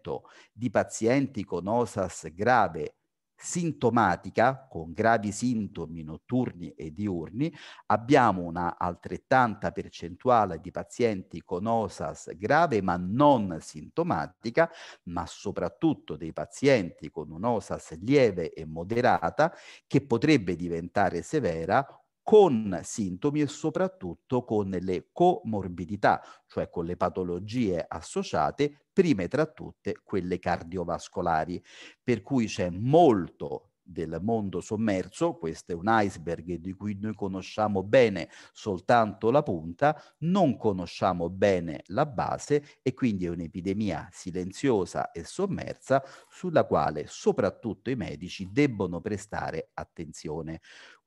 di pazienti con OSAS grave sintomatica con gravi sintomi notturni e diurni, abbiamo una altrettanta percentuale di pazienti con OSAS grave ma non sintomatica, ma soprattutto dei pazienti con un'OSAS lieve e moderata che potrebbe diventare severa con sintomi e soprattutto con le comorbidità, cioè con le patologie associate, prime tra tutte quelle cardiovascolari, per cui c'è molto del mondo sommerso, questo è un iceberg di cui noi conosciamo bene soltanto la punta, non conosciamo bene la base e quindi è un'epidemia silenziosa e sommersa sulla quale soprattutto i medici debbono prestare attenzione.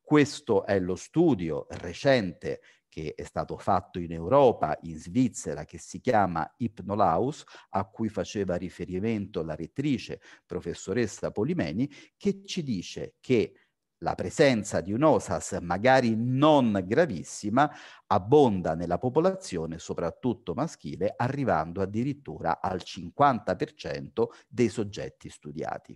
Questo è lo studio recente che è stato fatto in Europa, in Svizzera, che si chiama Hypnolaus, a cui faceva riferimento la rettrice professoressa Polimeni, che ci dice che la presenza di un'osas magari non gravissima abbonda nella popolazione, soprattutto maschile, arrivando addirittura al 50% dei soggetti studiati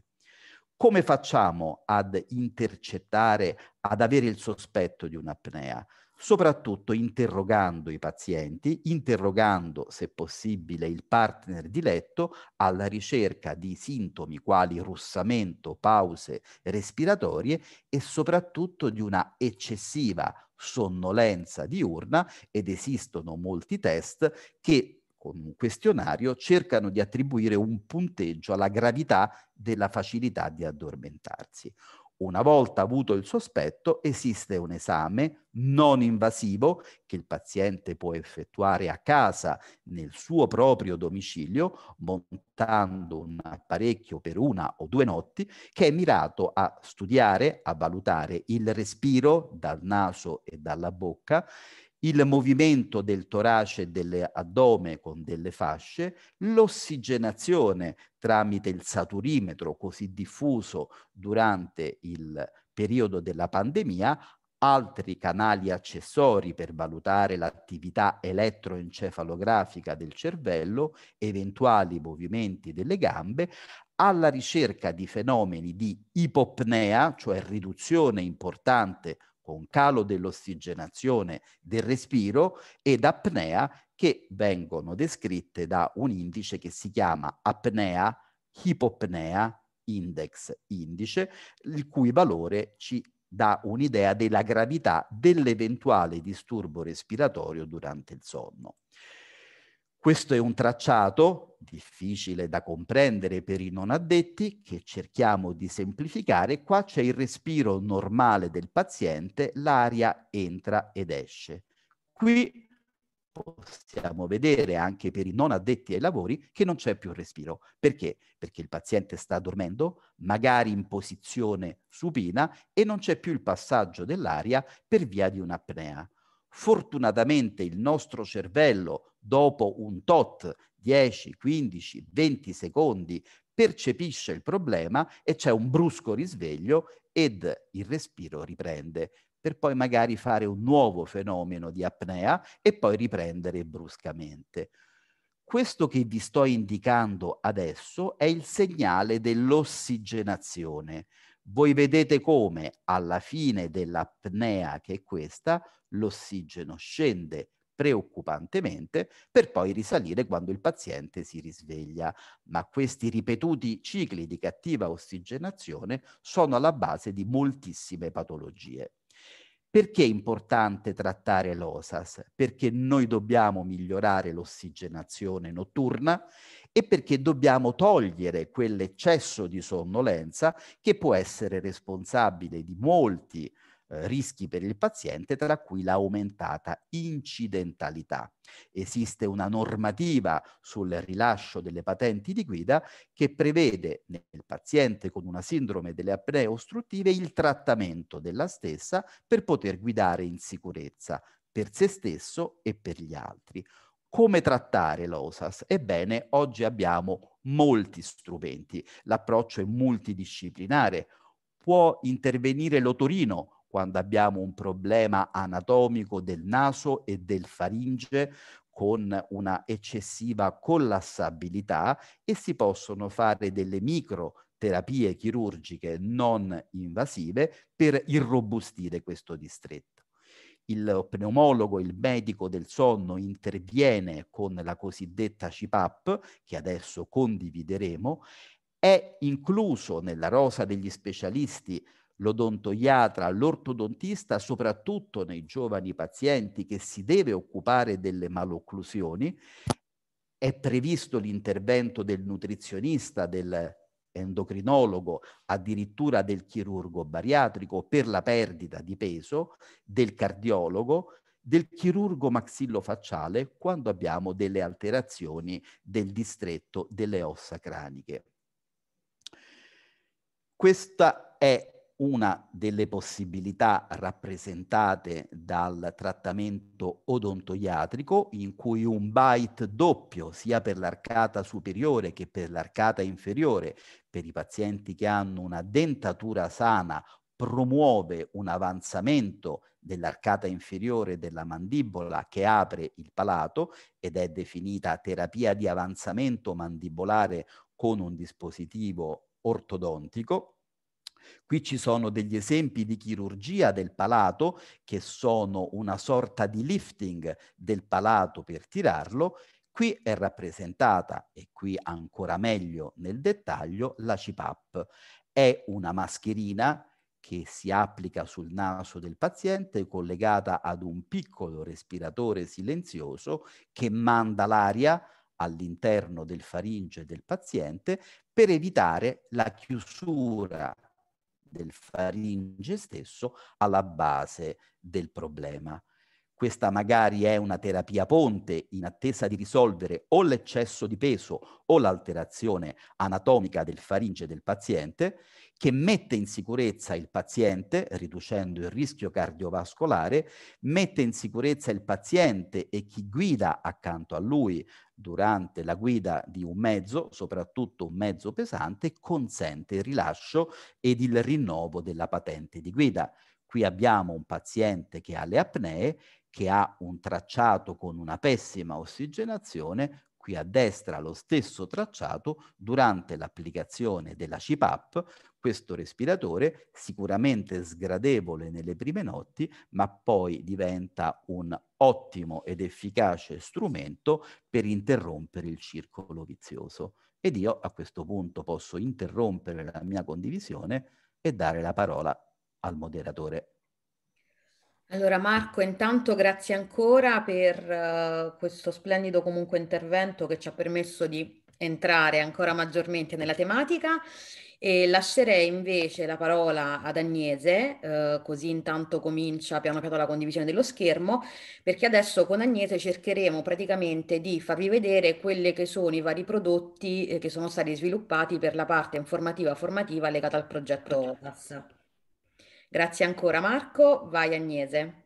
come facciamo ad intercettare, ad avere il sospetto di un'apnea? Soprattutto interrogando i pazienti, interrogando se possibile il partner di letto alla ricerca di sintomi quali russamento, pause respiratorie e soprattutto di una eccessiva sonnolenza diurna ed esistono molti test che con un questionario cercano di attribuire un punteggio alla gravità della facilità di addormentarsi. Una volta avuto il sospetto, esiste un esame non invasivo che il paziente può effettuare a casa nel suo proprio domicilio, montando un apparecchio per una o due notti, che è mirato a studiare, a valutare il respiro dal naso e dalla bocca il movimento del torace e dell'addome con delle fasce, l'ossigenazione tramite il saturimetro così diffuso durante il periodo della pandemia, altri canali accessori per valutare l'attività elettroencefalografica del cervello, eventuali movimenti delle gambe, alla ricerca di fenomeni di ipopnea, cioè riduzione importante con calo dell'ossigenazione del respiro ed apnea che vengono descritte da un indice che si chiama apnea hipopnea index indice, il cui valore ci dà un'idea della gravità dell'eventuale disturbo respiratorio durante il sonno. Questo è un tracciato difficile da comprendere per i non addetti che cerchiamo di semplificare. Qua c'è il respiro normale del paziente, l'aria entra ed esce. Qui possiamo vedere anche per i non addetti ai lavori che non c'è più respiro. Perché? Perché il paziente sta dormendo, magari in posizione supina, e non c'è più il passaggio dell'aria per via di un'apnea. Fortunatamente il nostro cervello, dopo un tot 10, 15, 20 secondi, percepisce il problema e c'è un brusco risveglio ed il respiro riprende per poi magari fare un nuovo fenomeno di apnea e poi riprendere bruscamente. Questo che vi sto indicando adesso è il segnale dell'ossigenazione. Voi vedete come alla fine dell'apnea che è questa, l'ossigeno scende preoccupantemente per poi risalire quando il paziente si risveglia. Ma questi ripetuti cicli di cattiva ossigenazione sono alla base di moltissime patologie. Perché è importante trattare l'OSAS? Perché noi dobbiamo migliorare l'ossigenazione notturna e perché dobbiamo togliere quell'eccesso di sonnolenza che può essere responsabile di molti eh, rischi per il paziente, tra cui l'aumentata incidentalità. Esiste una normativa sul rilascio delle patenti di guida che prevede nel paziente con una sindrome delle apnee ostruttive il trattamento della stessa per poter guidare in sicurezza per se stesso e per gli altri. Come trattare l'OSAS? Ebbene, oggi abbiamo molti strumenti. L'approccio è multidisciplinare. Può intervenire l'otorino, quando abbiamo un problema anatomico del naso e del faringe con una eccessiva collassabilità e si possono fare delle micro terapie chirurgiche non invasive per irrobustire questo distretto il pneumologo, il medico del sonno interviene con la cosiddetta CPAP, che adesso condivideremo, è incluso nella rosa degli specialisti l'odontoiatra, l'ortodontista, soprattutto nei giovani pazienti che si deve occupare delle malocclusioni, è previsto l'intervento del nutrizionista, dell'endocrinologo, addirittura del chirurgo bariatrico per la perdita di peso, del cardiologo, del chirurgo maxillofacciale quando abbiamo delle alterazioni del distretto delle ossa craniche. Questa è una delle possibilità rappresentate dal trattamento odontoiatrico in cui un bite doppio sia per l'arcata superiore che per l'arcata inferiore per i pazienti che hanno una dentatura sana promuove un avanzamento dell'arcata inferiore della mandibola che apre il palato ed è definita terapia di avanzamento mandibolare con un dispositivo ortodontico Qui ci sono degli esempi di chirurgia del palato che sono una sorta di lifting del palato per tirarlo. Qui è rappresentata, e qui ancora meglio nel dettaglio, la CPAP. È una mascherina che si applica sul naso del paziente collegata ad un piccolo respiratore silenzioso che manda l'aria all'interno del faringe del paziente per evitare la chiusura del faringe stesso alla base del problema questa magari è una terapia ponte in attesa di risolvere o l'eccesso di peso o l'alterazione anatomica del faringe del paziente, che mette in sicurezza il paziente, riducendo il rischio cardiovascolare, mette in sicurezza il paziente e chi guida accanto a lui durante la guida di un mezzo, soprattutto un mezzo pesante, consente il rilascio ed il rinnovo della patente di guida. Qui abbiamo un paziente che ha le apnee che ha un tracciato con una pessima ossigenazione, qui a destra lo stesso tracciato durante l'applicazione della CPAP, questo respiratore sicuramente sgradevole nelle prime notti, ma poi diventa un ottimo ed efficace strumento per interrompere il circolo vizioso. Ed io a questo punto posso interrompere la mia condivisione e dare la parola al moderatore. Allora Marco, intanto grazie ancora per uh, questo splendido comunque intervento che ci ha permesso di entrare ancora maggiormente nella tematica e lascerei invece la parola ad Agnese, eh, così intanto comincia piano piano la condivisione dello schermo, perché adesso con Agnese cercheremo praticamente di farvi vedere quelli che sono i vari prodotti eh, che sono stati sviluppati per la parte informativa formativa legata al progetto OPAS. Grazie ancora Marco, vai Agnese.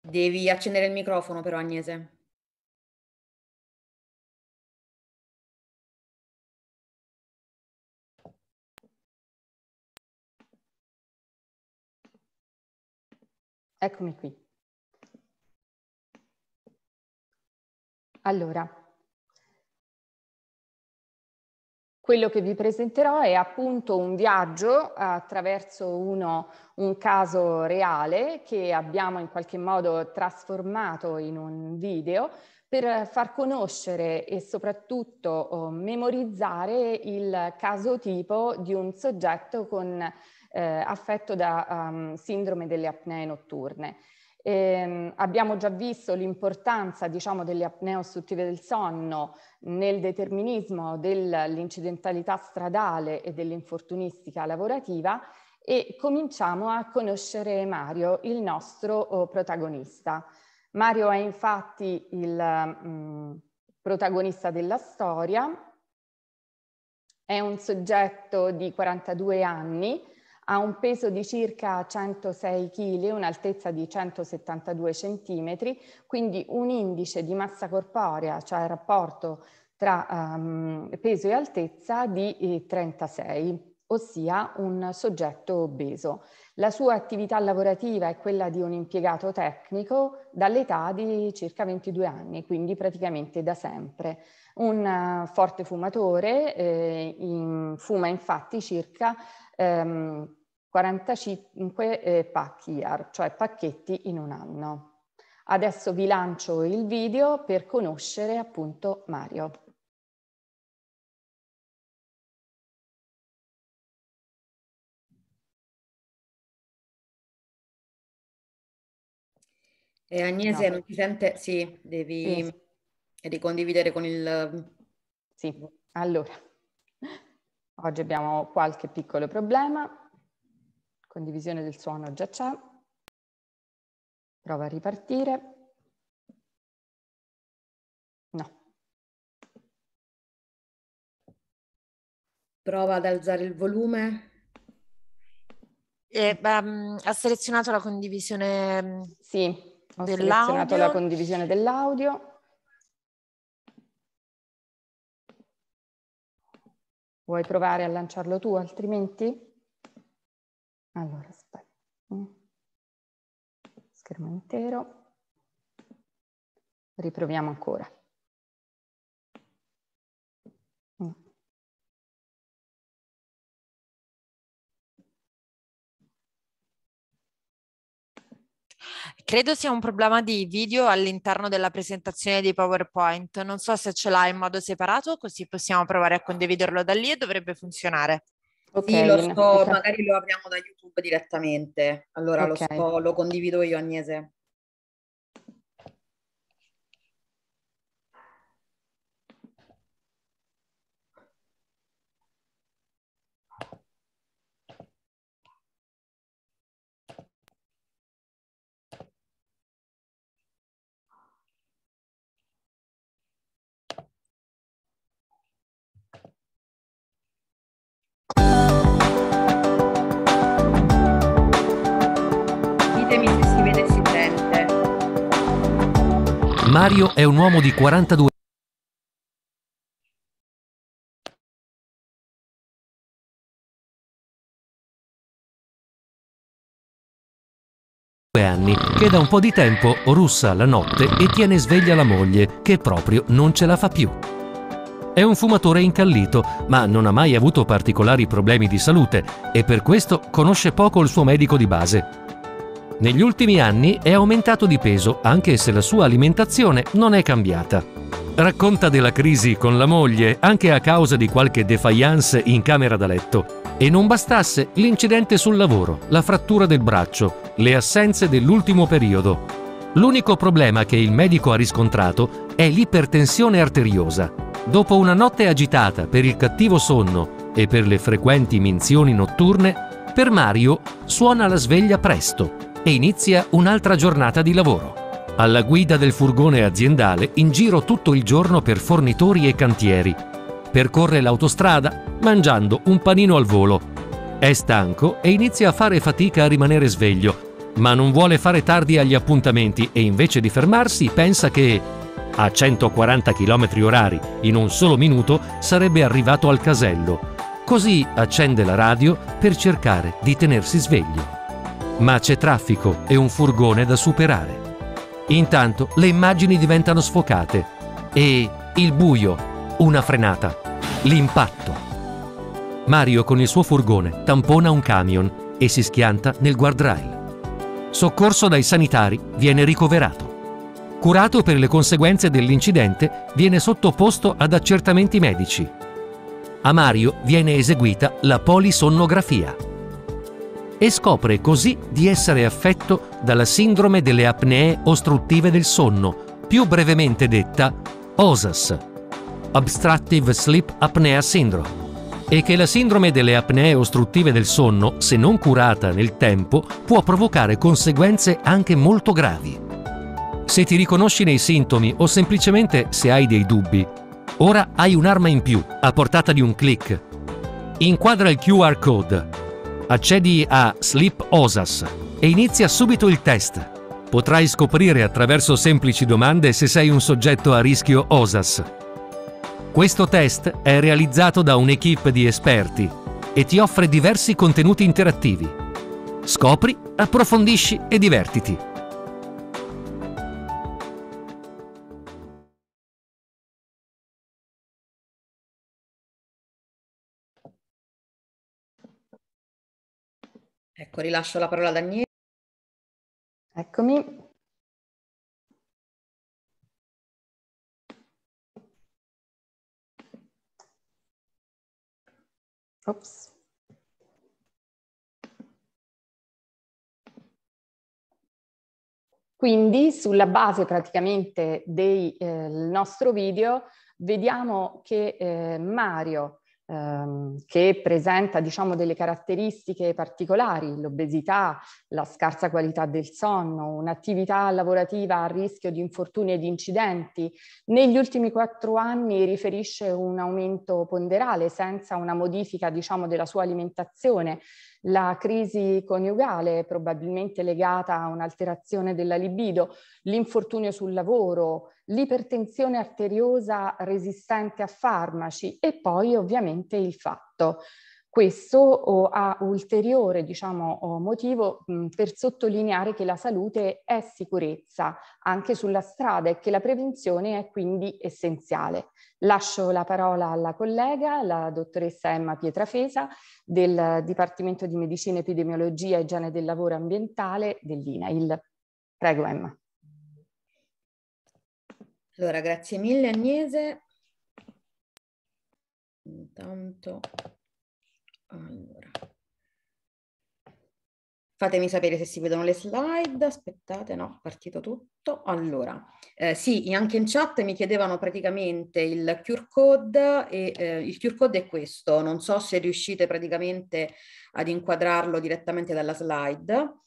Devi accendere il microfono però Agnese. Eccomi qui. Allora, Quello che vi presenterò è appunto un viaggio attraverso uno, un caso reale che abbiamo in qualche modo trasformato in un video per far conoscere e soprattutto oh, memorizzare il caso tipo di un soggetto con, eh, affetto da um, sindrome delle apnee notturne. Eh, abbiamo già visto l'importanza diciamo, delle apnee ostruttive del sonno nel determinismo dell'incidentalità stradale e dell'infortunistica lavorativa e cominciamo a conoscere Mario, il nostro oh, protagonista. Mario è infatti il mh, mm, protagonista della storia, è un soggetto di 42 anni, ha un peso di circa 106 kg, un'altezza di 172 cm, quindi un indice di massa corporea, cioè il rapporto tra um, peso e altezza di 36 eh, ossia un soggetto obeso. La sua attività lavorativa è quella di un impiegato tecnico dall'età di circa 22 anni, quindi praticamente da sempre. Un forte fumatore, eh, in, fuma infatti circa ehm, 45 eh, pack year, cioè pacchetti in un anno. Adesso vi lancio il video per conoscere appunto Mario. E Agnese no. non ti sente? Sì, devi sì. ricondividere con il... Sì, allora, oggi abbiamo qualche piccolo problema condivisione del suono già c'è, prova a ripartire. No. Prova ad alzare il volume. Eh, beh, ha selezionato la condivisione ehm, sì, ho selezionato la condivisione dell'audio. Vuoi provare a lanciarlo tu altrimenti? Allora, aspetta. Eh. Schermo intero. Riproviamo ancora. Mm. Credo sia un problema di video all'interno della presentazione di PowerPoint. Non so se ce l'ha in modo separato, così possiamo provare a condividerlo da lì e dovrebbe funzionare. Okay, sì, lo sto, okay. magari lo apriamo da YouTube direttamente. Allora okay. lo, sto, lo condivido io, Agnese. Mario è un uomo di 42 anni che da un po' di tempo russa la notte e tiene sveglia la moglie che proprio non ce la fa più. È un fumatore incallito, ma non ha mai avuto particolari problemi di salute e per questo conosce poco il suo medico di base. Negli ultimi anni è aumentato di peso, anche se la sua alimentazione non è cambiata. Racconta della crisi con la moglie anche a causa di qualche defiance in camera da letto. E non bastasse l'incidente sul lavoro, la frattura del braccio, le assenze dell'ultimo periodo. L'unico problema che il medico ha riscontrato è l'ipertensione arteriosa. Dopo una notte agitata per il cattivo sonno e per le frequenti minzioni notturne, per Mario suona la sveglia presto, e inizia un'altra giornata di lavoro. Alla guida del furgone aziendale in giro tutto il giorno per fornitori e cantieri. Percorre l'autostrada mangiando un panino al volo. È stanco e inizia a fare fatica a rimanere sveglio, ma non vuole fare tardi agli appuntamenti e invece di fermarsi pensa che a 140 km orari in un solo minuto sarebbe arrivato al casello. Così accende la radio per cercare di tenersi sveglio. Ma c'è traffico e un furgone da superare. Intanto le immagini diventano sfocate e il buio, una frenata, l'impatto. Mario con il suo furgone tampona un camion e si schianta nel guardrail. Soccorso dai sanitari, viene ricoverato. Curato per le conseguenze dell'incidente, viene sottoposto ad accertamenti medici. A Mario viene eseguita la polisonnografia e scopre così di essere affetto dalla sindrome delle apnee ostruttive del sonno, più brevemente detta OSAS, Obstructive Sleep Apnea Syndrome, e che la sindrome delle apnee ostruttive del sonno, se non curata nel tempo, può provocare conseguenze anche molto gravi. Se ti riconosci nei sintomi o semplicemente se hai dei dubbi, ora hai un'arma in più, a portata di un clic. Inquadra il QR code Accedi a Sleep OSAS e inizia subito il test. Potrai scoprire attraverso semplici domande se sei un soggetto a rischio OSAS. Questo test è realizzato da un'equipe di esperti e ti offre diversi contenuti interattivi. Scopri, approfondisci e divertiti. Ecco, rilascio la parola a Daniele. Eccomi. Ops. Quindi sulla base praticamente eh, del eh, nostro video vediamo che eh, Mario ehm, che presenta diciamo, delle caratteristiche particolari, l'obesità, la scarsa qualità del sonno, un'attività lavorativa a rischio di infortuni e di incidenti, negli ultimi quattro anni riferisce un aumento ponderale senza una modifica diciamo, della sua alimentazione, la crisi coniugale probabilmente legata a un'alterazione della libido, l'infortunio sul lavoro, l'ipertensione arteriosa resistente a farmaci e poi ovviamente il fatto. Questo oh, ha ulteriore diciamo, oh, motivo per sottolineare che la salute è sicurezza anche sulla strada e che la prevenzione è quindi essenziale. Lascio la parola alla collega, la dottoressa Emma Pietrafesa del Dipartimento di Medicina, Epidemiologia e Igiene del Lavoro Ambientale dell'INAIL. Prego Emma. Allora, grazie mille Agnese. Intanto, allora. Fatemi sapere se si vedono le slide, aspettate, no, è partito tutto. Allora, eh, sì, anche in chat mi chiedevano praticamente il QR code e eh, il QR code è questo, non so se riuscite praticamente ad inquadrarlo direttamente dalla slide.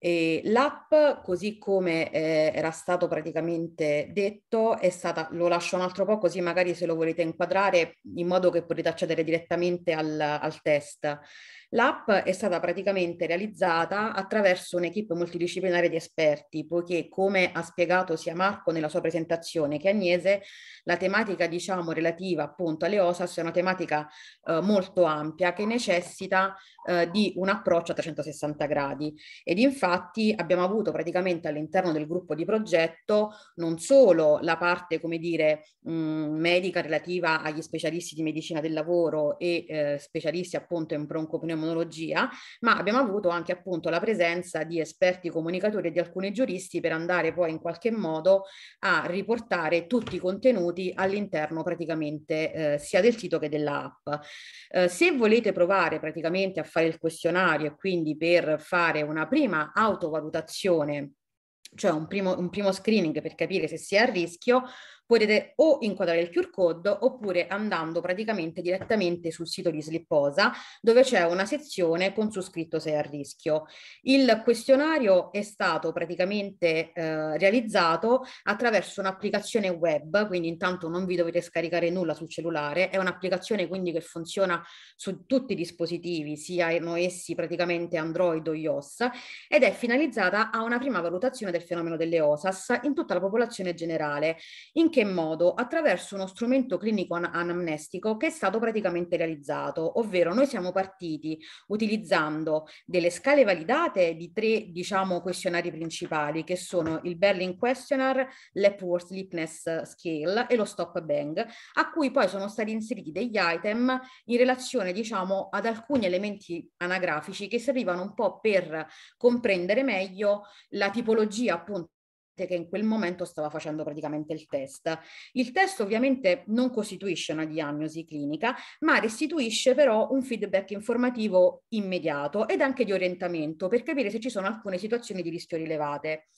E l'app, così come eh, era stato praticamente detto, è stata, lo lascio un altro po' così magari se lo volete inquadrare in modo che potete accedere direttamente al, al test. L'app è stata praticamente realizzata attraverso un'equipe multidisciplinare di esperti, poiché come ha spiegato sia Marco nella sua presentazione che Agnese, la tematica diciamo relativa appunto alle OSAS è una tematica eh, molto ampia che necessita eh, di un approccio a 360 gradi ed infatti infatti abbiamo avuto praticamente all'interno del gruppo di progetto non solo la parte, come dire, mh, mm, medica relativa agli specialisti di medicina del lavoro e eh, specialisti appunto in broncopneumonologia, ma abbiamo avuto anche appunto la presenza di esperti comunicatori e di alcuni giuristi per andare poi in qualche modo a riportare tutti i contenuti all'interno praticamente eh, sia del sito che dell'app. Eh, se volete provare praticamente a fare il questionario e quindi per fare una prima autovalutazione cioè un primo, un primo, screening per capire se si è a rischio, potete o inquadrare il QR code oppure andando praticamente direttamente sul sito di Slipposa dove c'è una sezione con su scritto sei a rischio. Il questionario è stato praticamente eh, realizzato attraverso un'applicazione web, quindi intanto non vi dovete scaricare nulla sul cellulare, è un'applicazione quindi che funziona su tutti i dispositivi, siano essi praticamente Android o iOS, ed è finalizzata a una prima valutazione del fenomeno delle OSAS in tutta la popolazione generale, in che che modo? Attraverso uno strumento clinico an- anamnestico che è stato praticamente realizzato, ovvero noi siamo partiti utilizzando delle scale validate di tre, diciamo, questionari principali che sono il Berlin Questionnaire, l'Epworth Sleepness Scale e lo Stop Bang, a cui poi sono stati inseriti degli item in relazione, diciamo, ad alcuni elementi anagrafici che servivano un po' per comprendere meglio la tipologia appunto che in quel momento stava facendo praticamente il test. Il test ovviamente non costituisce una diagnosi clinica, ma restituisce però un feedback informativo immediato ed anche di orientamento per capire se ci sono alcune situazioni di rischio rilevate.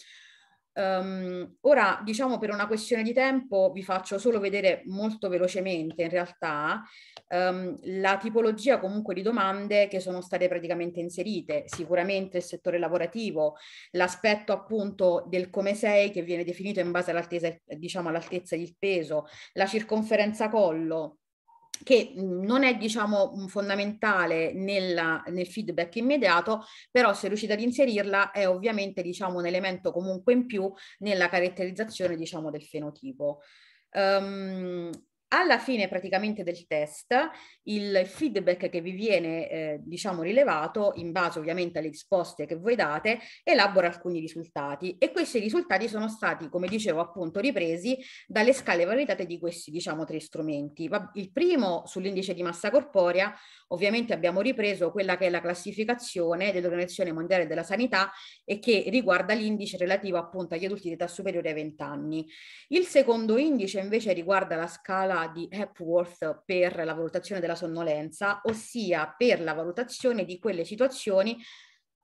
Um, ora, diciamo per una questione di tempo, vi faccio solo vedere molto velocemente in realtà um, la tipologia comunque di domande che sono state praticamente inserite. Sicuramente il settore lavorativo, l'aspetto appunto del come sei che viene definito in base all'altezza, diciamo all'altezza del peso, la circonferenza collo, che mhmm, non è diciamo fondamentale nella, nel feedback immediato, però se riuscite ad inserirla è ovviamente diciamo un elemento comunque in più nella caratterizzazione diciamo del fenotipo. Um, alla fine praticamente del test il feedback che vi viene eh, diciamo rilevato in base ovviamente alle risposte che voi date elabora alcuni risultati e questi risultati sono stati come dicevo appunto ripresi dalle scale valutate di questi diciamo tre strumenti. Il primo sull'indice di massa corporea ovviamente abbiamo ripreso quella che è la classificazione dell'Organizzazione Mondiale della Sanità e che riguarda l'indice relativo appunto agli adulti di età superiore ai 20 anni. Il secondo indice invece riguarda la scala di Hepworth per la valutazione della sonnolenza, ossia per la valutazione di quelle situazioni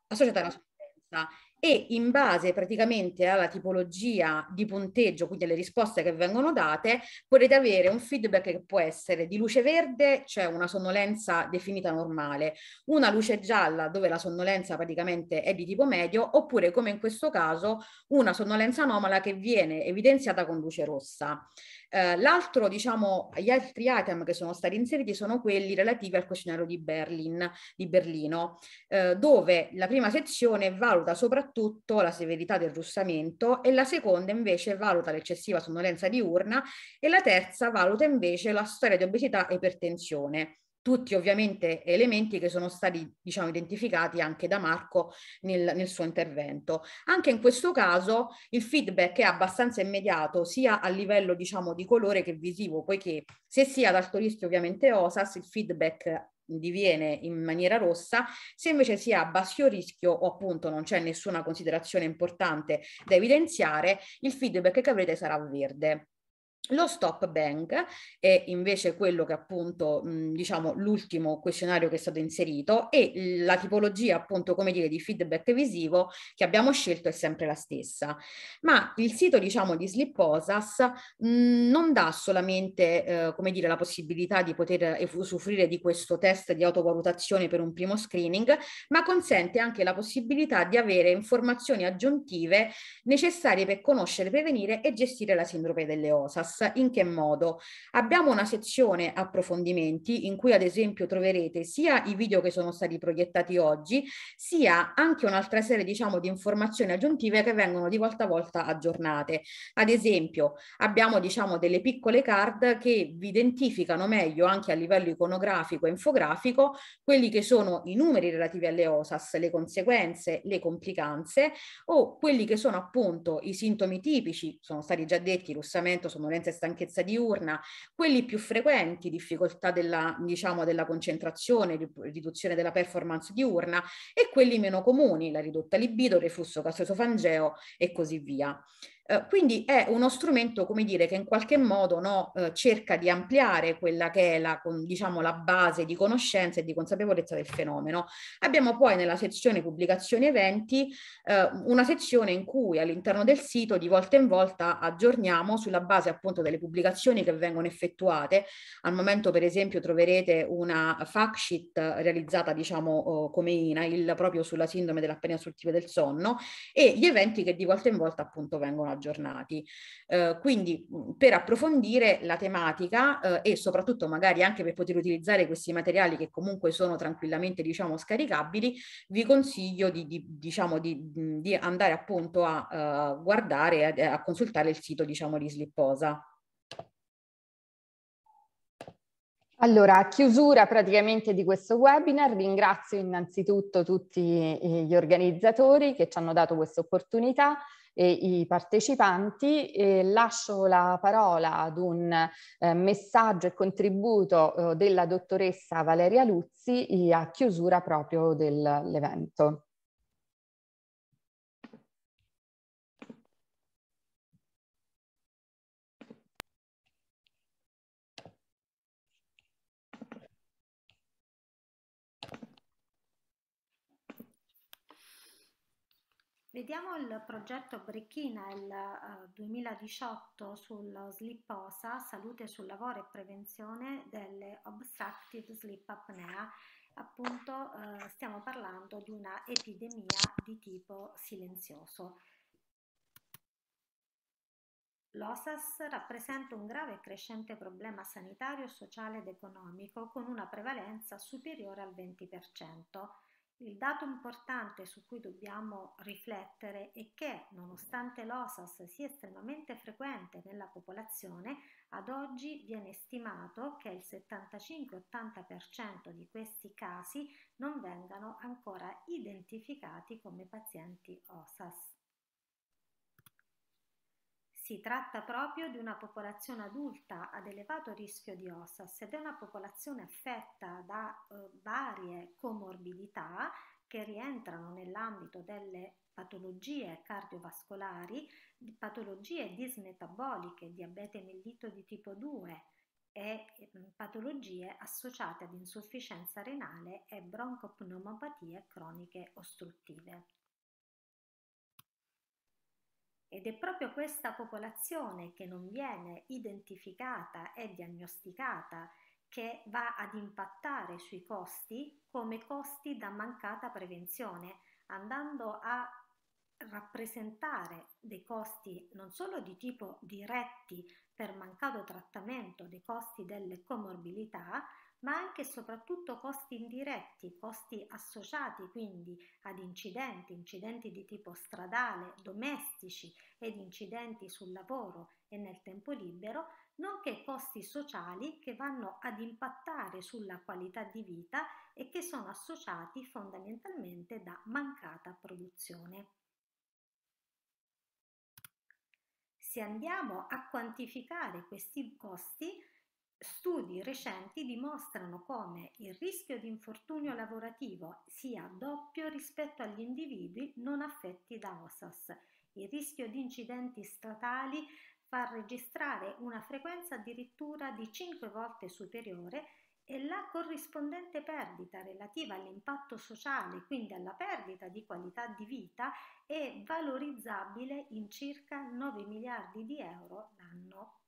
associate alla sonnolenza e in base praticamente alla tipologia di punteggio, quindi alle risposte che vengono date, potete avere un feedback che può essere di luce verde, cioè una sonnolenza definita normale, una luce gialla dove la sonnolenza praticamente è di tipo medio, oppure come in questo caso una sonnolenza anomala che viene evidenziata con luce rossa. Eh, l'altro, diciamo, gli altri item che sono stati inseriti sono quelli relativi al questionario di, Berlin, di Berlino, eh, dove la prima sezione valuta soprattutto soprattutto la severità del russamento e la seconda invece valuta l'eccessiva sonnolenza diurna e la terza valuta invece la storia di obesità e ipertensione. Tutti ovviamente elementi che sono stati diciamo, identificati anche da Marco nel, nel suo intervento. Anche in questo caso il feedback è abbastanza immediato sia a livello diciamo, di colore che visivo, poiché se si ad alto rischio ovviamente OSAS il feedback diviene in maniera rossa, se invece si ha basso rischio o appunto non c'è nessuna considerazione importante da evidenziare, il feedback che avrete sarà verde. Lo stop bank è invece quello che appunto, diciamo, l'ultimo questionario che è stato inserito e la tipologia appunto, come dire, di feedback visivo che abbiamo scelto è sempre la stessa. Ma il sito, diciamo, di Sliposas mh, non dà solamente, eh, come dire, la possibilità di poter usufruire di questo test di autovalutazione per un primo screening, ma consente anche la possibilità di avere informazioni aggiuntive necessarie per conoscere, prevenire e gestire la sindrome delle OSAS class. In che modo? Abbiamo una sezione approfondimenti in cui ad esempio troverete sia i video che sono stati proiettati oggi, sia anche un'altra serie diciamo di informazioni aggiuntive che vengono di volta a volta aggiornate. Ad esempio abbiamo diciamo delle piccole card che vi identificano meglio anche a livello iconografico e infografico quelli che sono i numeri relativi alle OSAS, le conseguenze, le complicanze o quelli che sono appunto i sintomi tipici, sono stati già detti russamento, somnolenza e stanchezza diurna, quelli più frequenti, difficoltà della, diciamo, della concentrazione, riduzione della performance diurna e quelli meno comuni, la ridotta libido, reflusso gasosofangeo e così via. Eh, quindi è uno strumento, come dire, che in qualche modo no, eh, cerca di ampliare quella che è la, con, diciamo, la base di conoscenza e di consapevolezza del fenomeno. Abbiamo poi nella sezione pubblicazioni e eventi eh, una sezione in cui all'interno del sito di volta in volta aggiorniamo sulla base appunto delle pubblicazioni che vengono effettuate. Al momento per esempio troverete una fact sheet realizzata diciamo come INAIL proprio sulla sindrome della apnea sul del sonno e gli eventi che di volta in volta appunto vengono aggiornati. Eh, quindi mm, per approfondire la tematica eh, e soprattutto magari anche per poter utilizzare questi materiali che comunque sono tranquillamente diciamo scaricabili, vi consiglio di, di, diciamo, di, di andare appunto a uh, guardare, a, a consultare il sito diciamo di Slipposa. Allora, a chiusura praticamente di questo webinar, ringrazio innanzitutto tutti eh, gli organizzatori che ci hanno dato questa opportunità e i partecipanti e lascio la parola ad un eh, messaggio e contributo eh, della dottoressa Valeria Luzzi eh, a chiusura proprio dell'evento. Vediamo il progetto Brechina il 2018 sullo SLIPOSA, salute sul lavoro e prevenzione delle obstructive sleep apnea. Appunto eh, stiamo parlando di una epidemia di tipo silenzioso. L'OSAS rappresenta un grave e crescente problema sanitario, sociale ed economico con una prevalenza superiore al 20%. Il dato importante su cui dobbiamo riflettere è che, nonostante l'OSAS sia estremamente frequente nella popolazione, ad oggi viene stimato che il 75-80% di questi casi non vengano ancora identificati come pazienti OSAS. Si tratta proprio di una popolazione adulta ad elevato rischio di OSAS ed è una popolazione affetta da eh, varie comorbidità che rientrano nell'ambito delle patologie cardiovascolari, patologie dismetaboliche, diabete mellito di tipo 2 e mm, patologie associate ad insufficienza renale e broncopneumopatie croniche ostruttive. Ed è proprio questa popolazione che non viene identificata e diagnosticata che va ad impattare sui costi come costi da mancata prevenzione, andando a rappresentare dei costi non solo di tipo diretti per mancato trattamento dei costi delle comorbilità, ma anche e soprattutto costi indiretti, costi associati quindi ad incidenti, incidenti di tipo stradale, domestici ed incidenti sul lavoro e nel tempo libero, nonché costi sociali che vanno ad impattare sulla qualità di vita e che sono associati fondamentalmente da mancata produzione. Se andiamo a quantificare questi costi, Studi recenti dimostrano come il rischio di infortunio lavorativo sia doppio rispetto agli individui non affetti da OSAS. Il rischio di incidenti statali fa registrare una frequenza addirittura di 5 volte superiore e la corrispondente perdita relativa all'impatto sociale, quindi alla perdita di qualità di vita, è valorizzabile in circa 9 miliardi di euro l'anno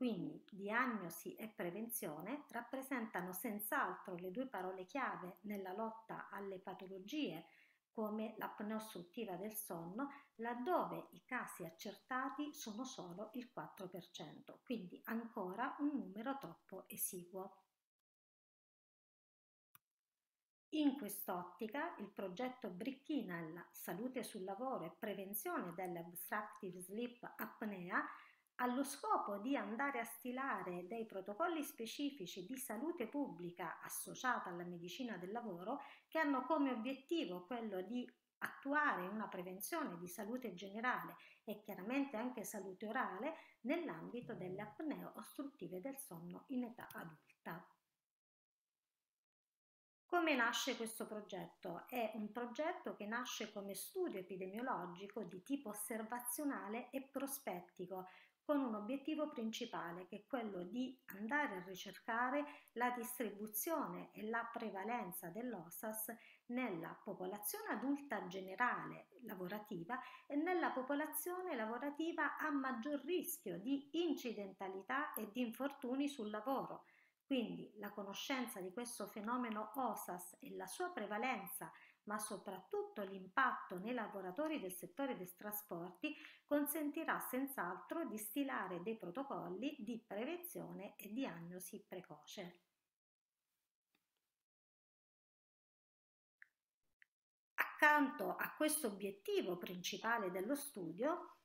quindi diagnosi e prevenzione rappresentano senz'altro le due parole chiave nella lotta alle patologie come l'apnea ostruttiva del sonno, laddove i casi accertati sono solo il 4%, quindi ancora un numero troppo esiguo. In quest'ottica, il progetto Bricchinal Salute sul lavoro e prevenzione dell'obstructive sleep apnea allo scopo di andare a stilare dei protocolli specifici di salute pubblica associata alla medicina del lavoro che hanno come obiettivo quello di attuare una prevenzione di salute generale e chiaramente anche salute orale nell'ambito delle apneo ostruttive del sonno in età adulta. Come nasce questo progetto? È un progetto che nasce come studio epidemiologico di tipo osservazionale e prospettico, con un obiettivo principale che è quello di andare a ricercare la distribuzione e la prevalenza dell'OSAS nella popolazione adulta generale lavorativa e nella popolazione lavorativa a maggior rischio di incidentalità e di infortuni sul lavoro. Quindi la conoscenza di questo fenomeno OSAS e la sua prevalenza ma soprattutto l'impatto nei lavoratori del settore dei trasporti consentirà senz'altro di stilare dei protocolli di prevenzione e diagnosi precoce. Accanto a questo obiettivo principale dello studio,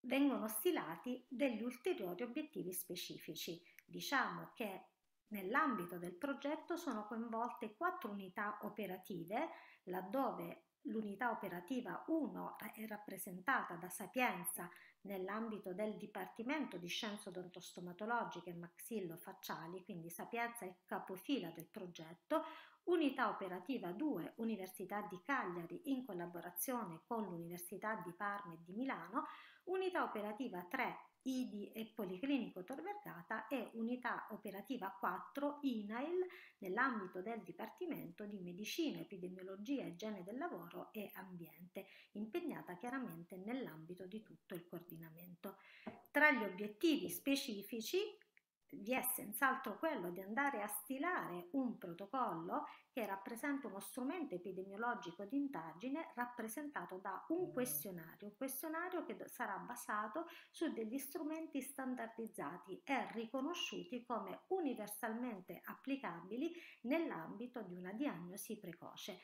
vengono stilati degli ulteriori obiettivi specifici. Diciamo che nell'ambito del progetto sono coinvolte quattro unità operative laddove l'unità operativa 1 è rappresentata da Sapienza nell'ambito del Dipartimento di Scienze Odontostomatologiche e Maxillofacciali, quindi Sapienza è capofila del progetto, Unità operativa 2 Università di Cagliari in collaborazione con l'Università di Parma e di Milano, Unità operativa 3 IDI e Policlinico Tor Vergata e Unità Operativa 4 INAIL nell'ambito del Dipartimento di Medicina, Epidemiologia, Igiene del Lavoro e Ambiente, impegnata chiaramente nell'ambito di tutto il coordinamento. Tra gli obiettivi specifici vi è senz'altro quello di andare a stilare un protocollo che rappresenta uno strumento epidemiologico di indagine rappresentato da un questionario, un questionario che sarà basato su degli strumenti standardizzati e riconosciuti come universalmente applicabili nell'ambito di una diagnosi precoce.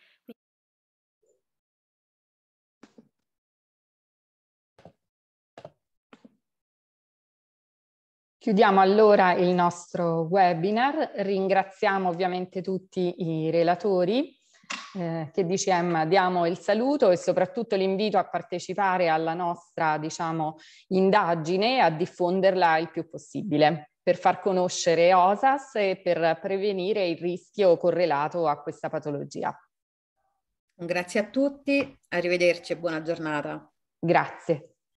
Chiudiamo allora il nostro webinar, ringraziamo ovviamente tutti i relatori eh, che DCM diamo il saluto e soprattutto l'invito a partecipare alla nostra diciamo, indagine e a diffonderla il più possibile per far conoscere OSAS e per prevenire il rischio correlato a questa patologia. Grazie a tutti, arrivederci e buona giornata. Grazie.